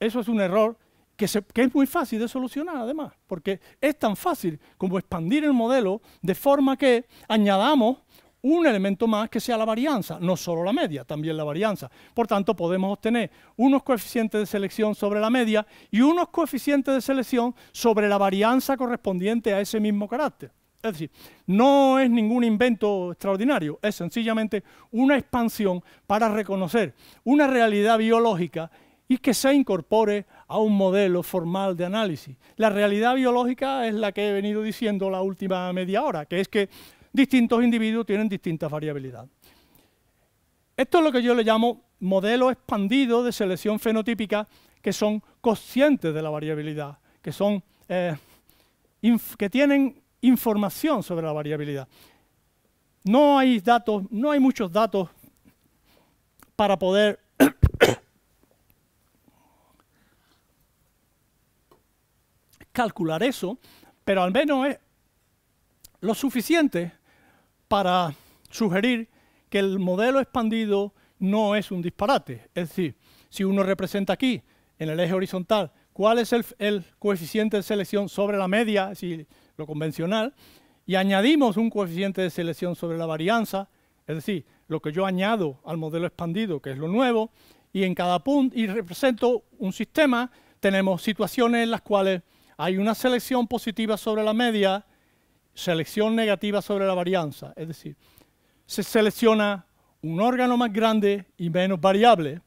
Eso es un error que, es muy fácil de solucionar además, porque es tan fácil como expandir el modelo de forma que añadamos un elemento más que sea la varianza, no solo la media, también la varianza. Por tanto, podemos obtener unos coeficientes de selección sobre la media y unos coeficientes de selección sobre la varianza correspondiente a ese mismo carácter. Es decir, no es ningún invento extraordinario, es sencillamente una expansión para reconocer una realidad biológica y que se incorpore a un modelo formal de análisis. La realidad biológica es la que he venido diciendo la última media hora, que es que distintos individuos tienen distintas variabilidades. Esto es lo que yo le llamo modelo expandido de selección fenotípica que son conscientes de la variabilidad, que, son, eh, que tienen información sobre la variabilidad. No hay datos, no hay muchos datos para poder calcular eso, pero al menos es lo suficiente para sugerir que el modelo expandido no es un disparate. Es decir, si uno representa aquí, en el eje horizontal, cuál es el, coeficiente de selección sobre la media, decir, lo convencional, y añadimos un coeficiente de selección sobre la varianza, es decir, lo que yo añado al modelo expandido, que es lo nuevo, y en cada punto, y represento un sistema, tenemos situaciones en las cuales hay una selección positiva sobre la media, selección negativa sobre la varianza. Es decir, se selecciona un órgano más grande y menos variable.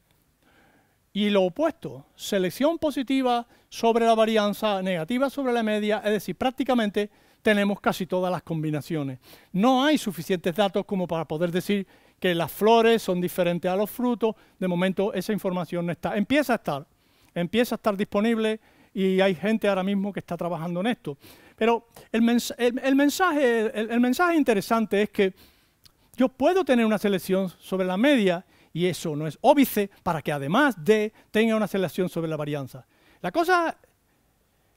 Y lo opuesto, selección positiva sobre la varianza, negativa sobre la media, es decir, prácticamente tenemos casi todas las combinaciones. No hay suficientes datos como para poder decir que las flores son diferentes a los frutos. De momento esa información no está. Empieza a estar, empieza a estar disponible y hay gente ahora mismo que está trabajando en esto. Pero el, el, mensaje, el, mensaje interesante es que yo puedo tener una selección sobre la media y eso no es óbice para que además de tenga una selección sobre la varianza. La cosa,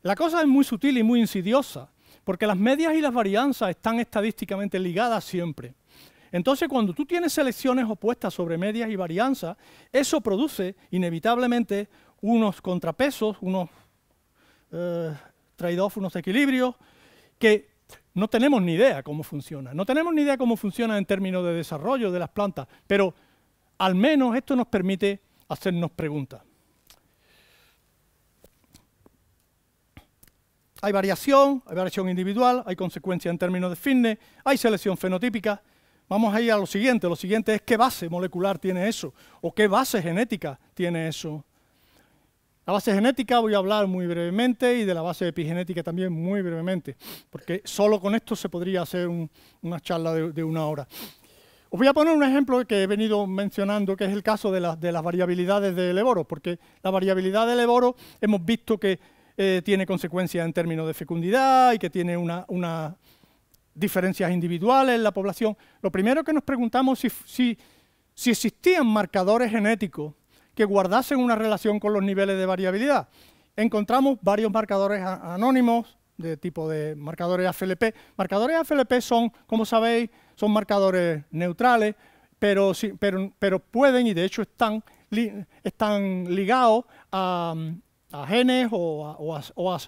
la cosa es muy sutil y muy insidiosa, porque las medias y las varianzas están estadísticamente ligadas siempre. Entonces, cuando tú tienes selecciones opuestas sobre medias y varianzas, eso produce inevitablemente unos contrapesos, unos eh, unos equilibrios que no tenemos ni idea cómo funciona. No tenemos ni idea cómo funciona en términos de desarrollo de las plantas, pero al menos esto nos permite hacernos preguntas. Hay variación, hay variación individual, hay consecuencia en términos de fitness, hay selección fenotípica. Vamos a ir a lo siguiente. Lo siguiente es qué base molecular tiene eso o qué base genética tiene eso. La base genética voy a hablar muy brevemente y de la base epigenética también muy brevemente, porque solo con esto se podría hacer una charla de, una hora. Os voy a poner un ejemplo que he venido mencionando, que es el caso de, las variabilidades de Leboro, porque la variabilidad del Leboro hemos visto que eh, tiene consecuencias en términos de fecundidad y que tiene unas diferencias individuales en la población. Lo primero que nos preguntamos si, si existían marcadores genéticos que guardasen una relación con los niveles de variabilidad. Encontramos varios marcadores anónimos de tipo de marcadores AFLP. Marcadores AFLP son, como sabéis, son marcadores neutrales, pero, pero, pueden y de hecho están, están ligados a, genes o a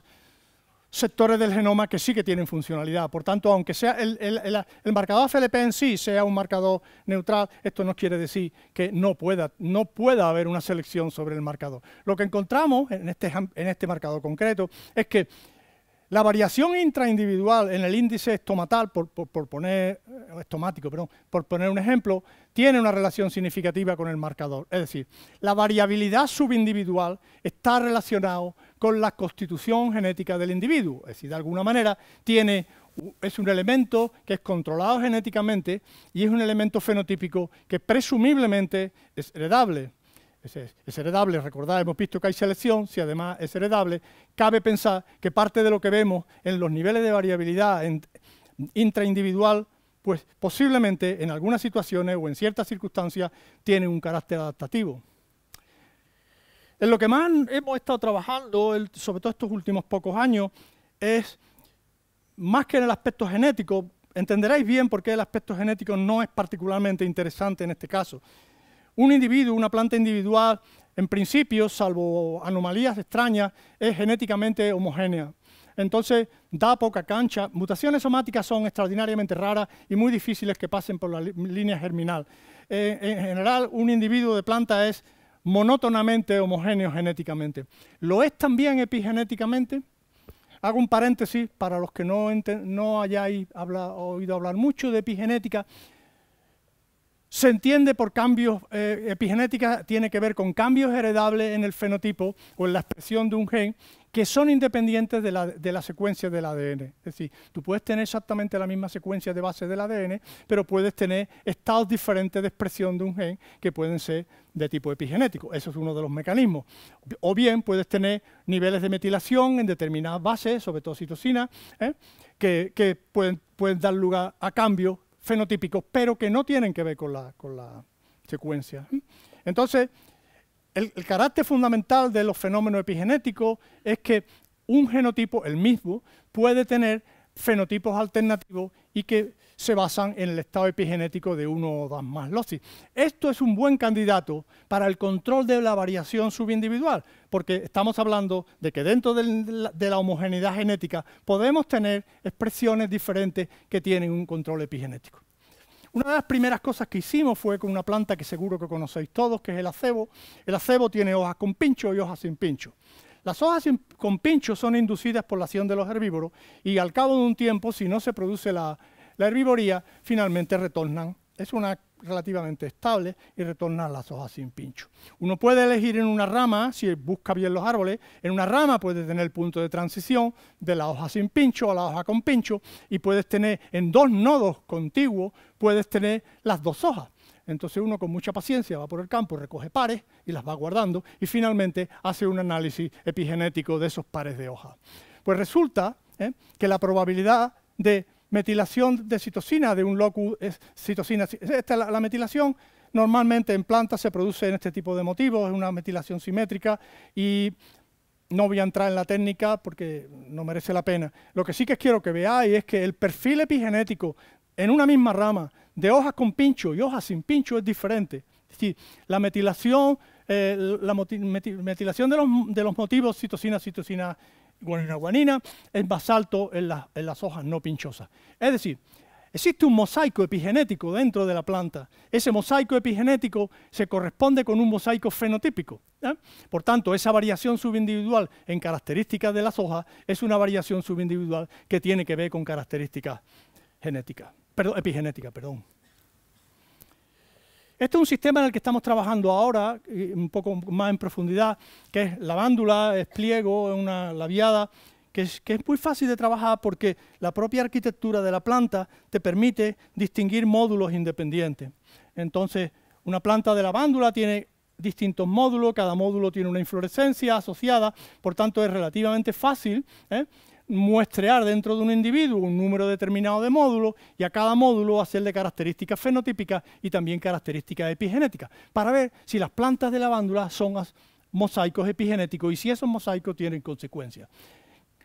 sectores del genoma que sí que tienen funcionalidad. Por tanto, aunque sea el, el, marcador FLP en sí sea un marcador neutral, esto no quiere decir que no pueda, no pueda haber una selección sobre el marcador. Lo que encontramos en este, en este marcador concreto es que la variación intraindividual en el índice estomatal, por, por, poner, eh, estomático, perdón, por poner un ejemplo, tiene una relación significativa con el marcador. Es decir, la variabilidad subindividual está relacionada con la constitución genética del individuo. Es decir, de alguna manera tiene, es un elemento que es controlado genéticamente y es un elemento fenotípico que presumiblemente es heredable. Es, heredable, recordad, hemos visto que hay selección, si además es heredable, cabe pensar que parte de lo que vemos en los niveles de variabilidad intraindividual, pues posiblemente en algunas situaciones o en ciertas circunstancias tiene un carácter adaptativo. En lo que más hemos estado trabajando, sobre todo estos últimos pocos años, es más que en el aspecto genético, entenderéis bien por qué el aspecto genético no es particularmente interesante en este caso. Un individuo, una planta individual, en principio, salvo anomalías extrañas, es genéticamente homogénea. Entonces, da poca cancha. Mutaciones somáticas son extraordinariamente raras y muy difíciles que pasen por la línea germinal. Eh, en general, un individuo de planta es monótonamente homogéneo genéticamente. Lo es también epigenéticamente. Hago un paréntesis para los que no, no hayáis oído hablar mucho de epigenética. Se entiende por cambios, eh, epigenética tiene que ver con cambios heredables en el fenotipo o en la expresión de un gen que son independientes de la, de la, secuencia del ADN. Es decir, tú puedes tener exactamente la misma secuencia de base del ADN, pero puedes tener estados diferentes de expresión de un gen que pueden ser de tipo epigenético. Eso es uno de los mecanismos. O bien puedes tener niveles de metilación en determinadas bases, sobre todo citosina, ¿eh? que, pueden, pueden, dar lugar a cambios fenotípicos, pero que no tienen que ver con la, con la secuencia. ¿eh? Entonces, el, carácter fundamental de los fenómenos epigenéticos es que un genotipo, el mismo, puede tener fenotipos alternativos y que se basan en el estado epigenético de uno o dos más losis. Esto es un buen candidato para el control de la variación subindividual, porque estamos hablando de que dentro de la homogeneidad genética podemos tener expresiones diferentes que tienen un control epigenético. Una de las primeras cosas que hicimos fue con una planta que seguro que conocéis todos, que es el acebo. El acebo tiene hojas con pincho y hojas sin pincho. Las hojas con pincho son inducidas por la acción de los herbívoros y al cabo de un tiempo, si no se produce la, la herbivoría, finalmente retornan. Es una relativamente estable y retornar las hojas sin pincho. Uno puede elegir en una rama, si busca bien los árboles, en una rama puedes tener el punto de transición de la hoja sin pincho a la hoja con pincho y puedes tener en dos nodos contiguos, puedes tener las dos hojas. Entonces uno con mucha paciencia va por el campo, recoge pares y las va guardando y finalmente hace un análisis epigenético de esos pares de hojas. Pues resulta ¿eh? que la probabilidad de metilación de citosina de un locus, esta, la, metilación normalmente en plantas se produce en este tipo de motivos, es una metilación simétrica y no voy a entrar en la técnica porque no merece la pena. Lo que sí que quiero que veáis es que el perfil epigenético en una misma rama de hojas con pincho y hojas sin pincho es diferente. Es decir, la metilación, eh, la metilación de los, de los motivos citosina, citosina guanina guanina, es más en, en las hojas no pinchosas. Es decir, existe un mosaico epigenético dentro de la planta. Ese mosaico epigenético se corresponde con un mosaico fenotípico. ¿eh? Por tanto, esa variación subindividual en características de las hojas es una variación subindividual que tiene que ver con características genéticas, perdón, epigenética perdón. Este es un sistema en el que estamos trabajando ahora, un poco más en profundidad, que es lavándula, es pliego, es una labiada, que es, muy fácil de trabajar porque la propia arquitectura de la planta te permite distinguir módulos independientes. Entonces, una planta de lavándula tiene distintos módulos, cada módulo tiene una inflorescencia asociada, por tanto es relativamente fácil ¿eh? muestrear dentro de un individuo un número determinado de módulos y a cada módulo hacerle características fenotípicas y también características epigenéticas para ver si las plantas de lavándula son mosaicos epigenéticos y si esos mosaicos tienen consecuencias.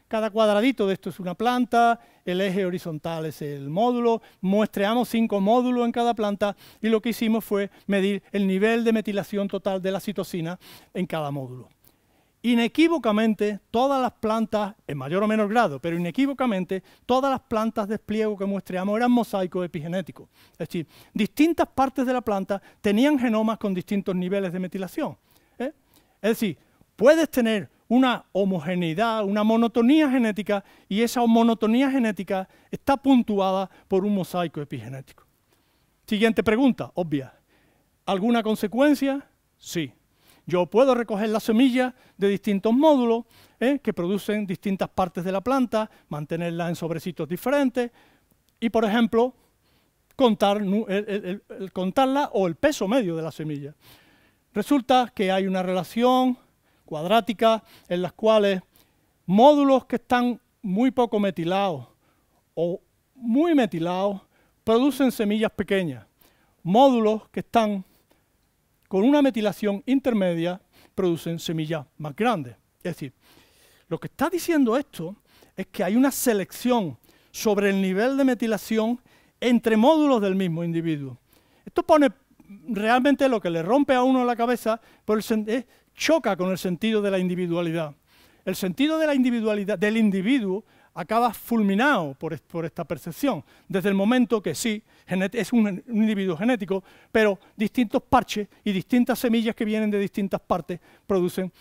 Cada cuadradito de esto es una planta, el eje horizontal es el módulo, muestreamos cinco módulos en cada planta y lo que hicimos fue medir el nivel de metilación total de la citosina en cada módulo inequívocamente todas las plantas, en mayor o menor grado, pero inequívocamente todas las plantas de despliego que muestreamos eran mosaico epigenético. Es decir, distintas partes de la planta tenían genomas con distintos niveles de metilación. ¿eh? Es decir, puedes tener una homogeneidad, una monotonía genética, y esa monotonía genética está puntuada por un mosaico epigenético. Siguiente pregunta, obvia. ¿Alguna consecuencia? Sí. Yo puedo recoger las semillas de distintos módulos ¿eh? que producen distintas partes de la planta, mantenerlas en sobrecitos diferentes y, por ejemplo, contarla o el peso medio de la semilla. Resulta que hay una relación cuadrática en las cuales módulos que están muy poco metilados o muy metilados producen semillas pequeñas. Módulos que están con una metilación intermedia producen semillas más grandes. Es decir, lo que está diciendo esto es que hay una selección sobre el nivel de metilación entre módulos del mismo individuo. Esto pone realmente lo que le rompe a uno la cabeza, por eh, choca con el sentido de la individualidad. El sentido de la individualidad del individuo acaba fulminado por, esta percepción, desde el momento que sí, es un, individuo genético, pero distintos parches y distintas semillas que vienen de distintas partes producen,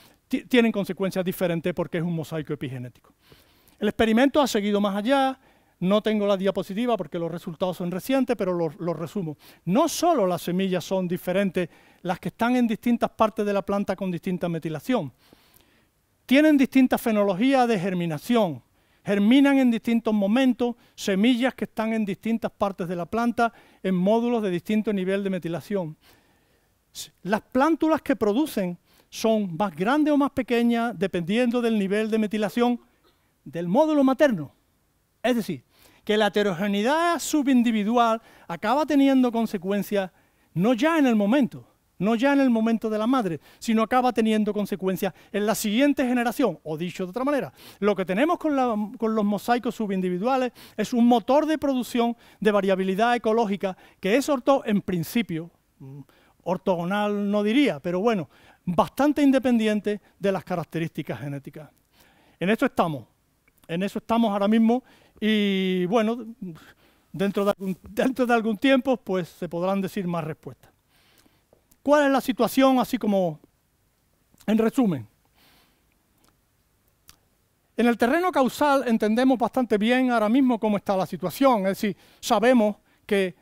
tienen consecuencias diferentes porque es un mosaico epigenético. El experimento ha seguido más allá, no tengo la diapositiva porque los resultados son recientes, pero los, resumo. No solo las semillas son diferentes, las que están en distintas partes de la planta con distinta metilación, tienen distintas fenologías de germinación, germinan en distintos momentos, semillas que están en distintas partes de la planta, en módulos de distinto nivel de metilación. Las plántulas que producen son más grandes o más pequeñas dependiendo del nivel de metilación del módulo materno. Es decir, que la heterogeneidad subindividual acaba teniendo consecuencias no ya en el momento, no ya en el momento de la madre, sino acaba teniendo consecuencias en la siguiente generación, o dicho de otra manera, lo que tenemos con, los mosaicos subindividuales es un motor de producción de variabilidad ecológica que es orto, en principio, mm, ortogonal no diría, pero bueno, bastante independiente de las características genéticas. En eso estamos, en eso estamos ahora mismo y bueno, dentro de dentro de algún tiempo pues se podrán decir más respuestas. ¿Cuál es la situación así como en resumen? En el terreno causal entendemos bastante bien ahora mismo cómo está la situación, es decir, sabemos que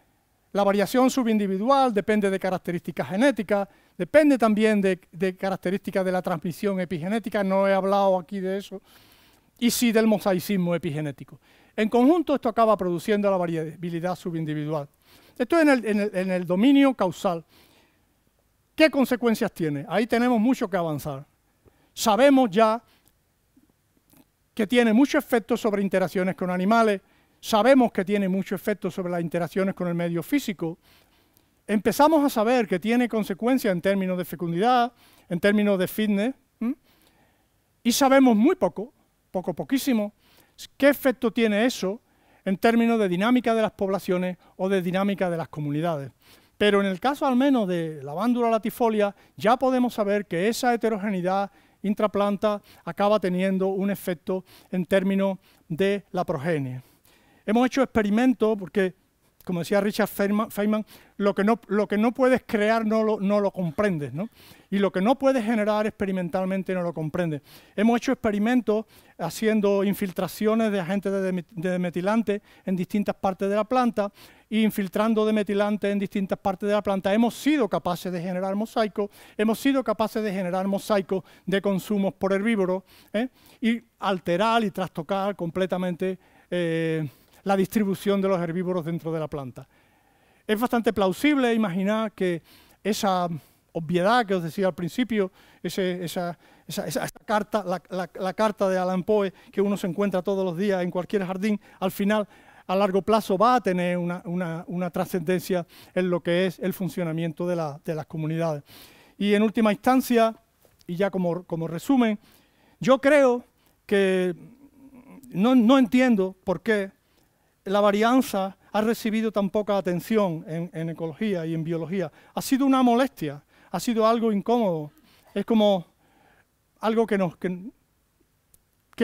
la variación subindividual depende de características genéticas, depende también de, características de la transmisión epigenética, no he hablado aquí de eso, y sí del mosaicismo epigenético. En conjunto esto acaba produciendo la variabilidad subindividual. Esto en en el dominio causal. ¿Qué consecuencias tiene? Ahí tenemos mucho que avanzar. Sabemos ya que tiene mucho efecto sobre interacciones con animales, sabemos que tiene mucho efecto sobre las interacciones con el medio físico, empezamos a saber que tiene consecuencias en términos de fecundidad, en términos de fitness, y sabemos muy poco, poco poquísimo, qué efecto tiene eso en términos de dinámica de las poblaciones o de dinámica de las comunidades. Pero en el caso al menos de la bándula latifolia, ya podemos saber que esa heterogeneidad intraplanta acaba teniendo un efecto en términos de la progenie. Hemos hecho experimentos porque como decía Richard Feynman, lo que no, lo que no puedes crear no lo, no lo comprendes, ¿no? Y lo que no puedes generar experimentalmente no lo comprendes. Hemos hecho experimentos haciendo infiltraciones de agentes de demetilante en distintas partes de la planta, e infiltrando demetilante en distintas partes de la planta. Hemos sido capaces de generar mosaicos, hemos sido capaces de generar mosaicos de consumos por herbívoros ¿eh? y alterar y trastocar completamente... Eh, la distribución de los herbívoros dentro de la planta. Es bastante plausible imaginar que esa obviedad que os decía al principio, esa, carta, la, carta de Alan Poe que uno se encuentra todos los días en cualquier jardín, al final a largo plazo va a tener una, trascendencia en lo que es el funcionamiento de, las comunidades. Y en última instancia, y ya como, como resumen, yo creo que no, no entiendo por qué la varianza ha recibido tan poca atención en, ecología y en biología. Ha sido una molestia, ha sido algo incómodo, es como algo que, nos, que,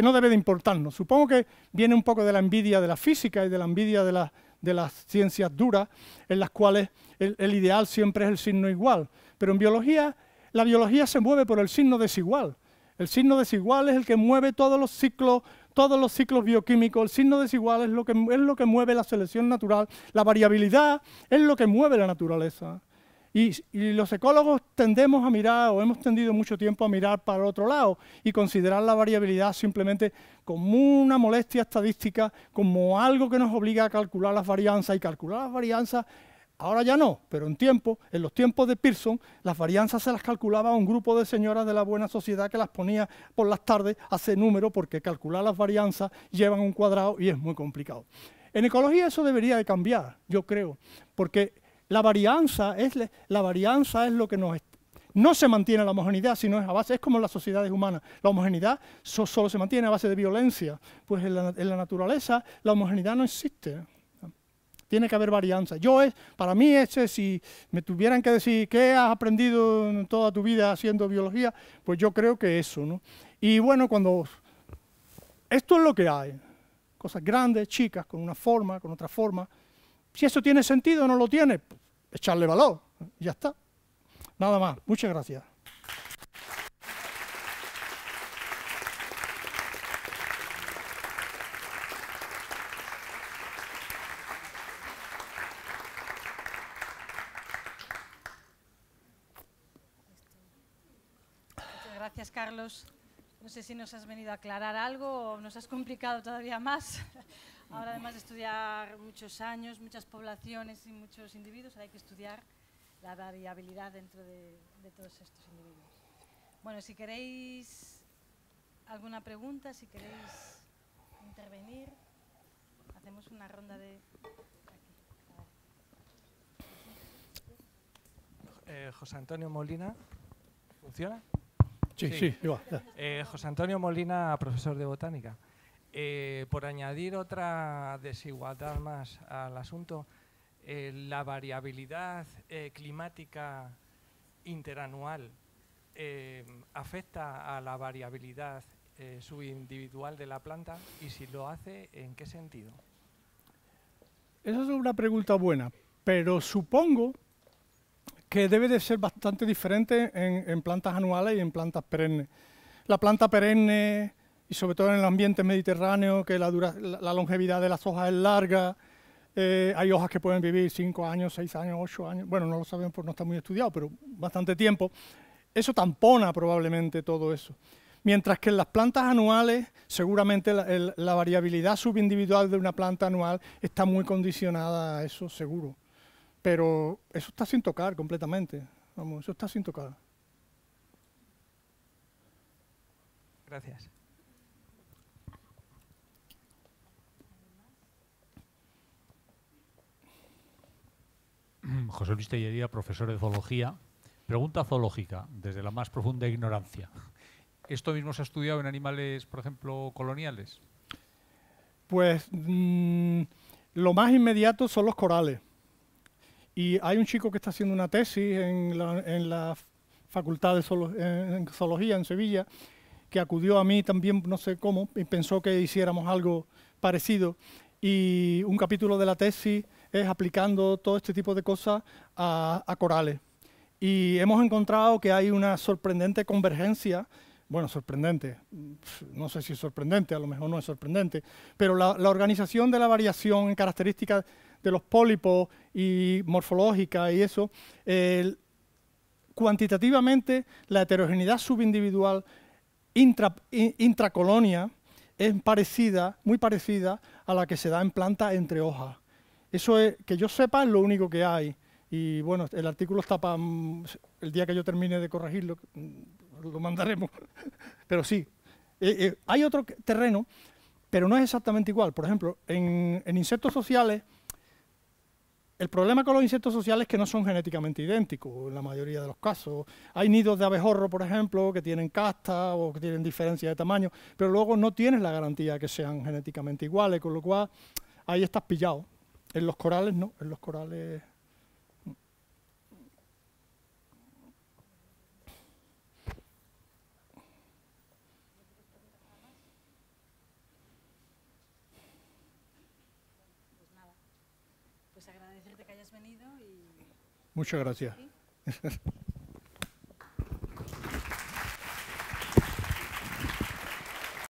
no debe de importarnos. Supongo que viene un poco de la envidia de la física y de la envidia de, las ciencias duras, en las cuales el ideal siempre es el signo igual. Pero en biología, la biología se mueve por el signo desigual. El signo desigual es el que mueve todos los ciclos todos los ciclos bioquímicos, el signo desigual es lo que, es lo que mueve la selección natural, la variabilidad es lo que mueve la naturaleza. Y, y, los ecólogos tendemos a mirar, o hemos tendido mucho tiempo a mirar para el otro lado y considerar la variabilidad simplemente como una molestia estadística, como algo que nos obliga a calcular las varianzas. Y calcular las varianzas Ahora ya no, pero en tiempo, en los tiempos de Pearson, las varianzas se las calculaba a un grupo de señoras de la buena sociedad que las ponía por las tardes a hacer número porque calcular las varianzas llevan un cuadrado y es muy complicado. En ecología eso debería de cambiar, yo creo, porque la varianza es, la varianza es lo que nos... No se mantiene la homogeneidad, sino es a base, es como en las sociedades humanas. La homogeneidad solo se mantiene a base de violencia. Pues en la naturaleza la homogeneidad no existe tiene que haber varianza. Yo es, para mí ese, si me tuvieran que decir qué has aprendido en toda tu vida haciendo biología, pues yo creo que eso, ¿no? Y bueno, cuando esto es lo que hay, cosas grandes, chicas, con una forma, con otra forma, si eso tiene sentido o no lo tiene, echarle valor, ya está. Nada más, muchas gracias. No sé si nos has venido a aclarar algo o nos has complicado todavía más. Ahora, además de estudiar muchos años, muchas poblaciones y muchos individuos, hay que estudiar la variabilidad dentro de, todos estos individuos. Bueno, si queréis alguna pregunta, si queréis intervenir, hacemos una ronda de... Eh, José Antonio Molina, ¿funciona? Sí, sí, eh, José Antonio Molina, profesor de botánica. Eh, por añadir otra desigualdad más al asunto, eh, la variabilidad climática interanual afecta a la variabilidad subindividual de la planta y si lo hace, ¿en qué sentido? Esa es una pregunta buena, pero supongo que debe de ser bastante diferente en, plantas anuales y en plantas perennes. La planta perenne, y sobre todo en el ambiente mediterráneo, que la, la, longevidad de las hojas es larga, eh, hay hojas que pueden vivir 5 años, 6 años, 8 años, bueno, no lo sabemos porque no está muy estudiado, pero bastante tiempo. Eso tampona probablemente todo eso. Mientras que en las plantas anuales, seguramente la variabilidad subindividual de una planta anual está muy condicionada a eso, seguro. Pero eso está sin tocar completamente. Vamos, eso está sin tocar. Gracias. José Luis Tellería, profesor de zoología. Pregunta zoológica, desde la más profunda ignorancia. ¿Esto mismo se ha estudiado en animales, por ejemplo, coloniales? Pues mm, lo más inmediato son los corales. Y hay un chico que está haciendo una tesis en la, Facultad de Zoología en Sevilla, que acudió a mí también, no sé cómo, y pensó que hiciéramos algo parecido. Y un capítulo de la tesis es aplicando todo este tipo de cosas a, corales. Y hemos encontrado que hay una sorprendente convergencia bueno, sorprendente, no sé si es sorprendente, a lo mejor no es sorprendente, pero la organización de la variación en características de los pólipos y morfológica y eso, cuantitativamente la heterogeneidad subindividual intra, intracolonia es parecida, muy parecida a la que se da en plantas entre hojas. Eso es, que yo sepa, es lo único que hay. Y bueno, el artículo está para mm, el día que yo termine de corregirlo, mm, lo mandaremos. pero sí, eh, eh, hay otro terreno, pero no es exactamente igual. Por ejemplo, en insectos sociales el problema con los insectos sociales es que no son genéticamente idénticos en la mayoría de los casos. Hay nidos de abejorro, por ejemplo, que tienen casta o que tienen diferencia de tamaño, pero luego no tienes la garantía de que sean genéticamente iguales, con lo cual ahí estás pillado. En los corales no, en los corales Muchas gracias.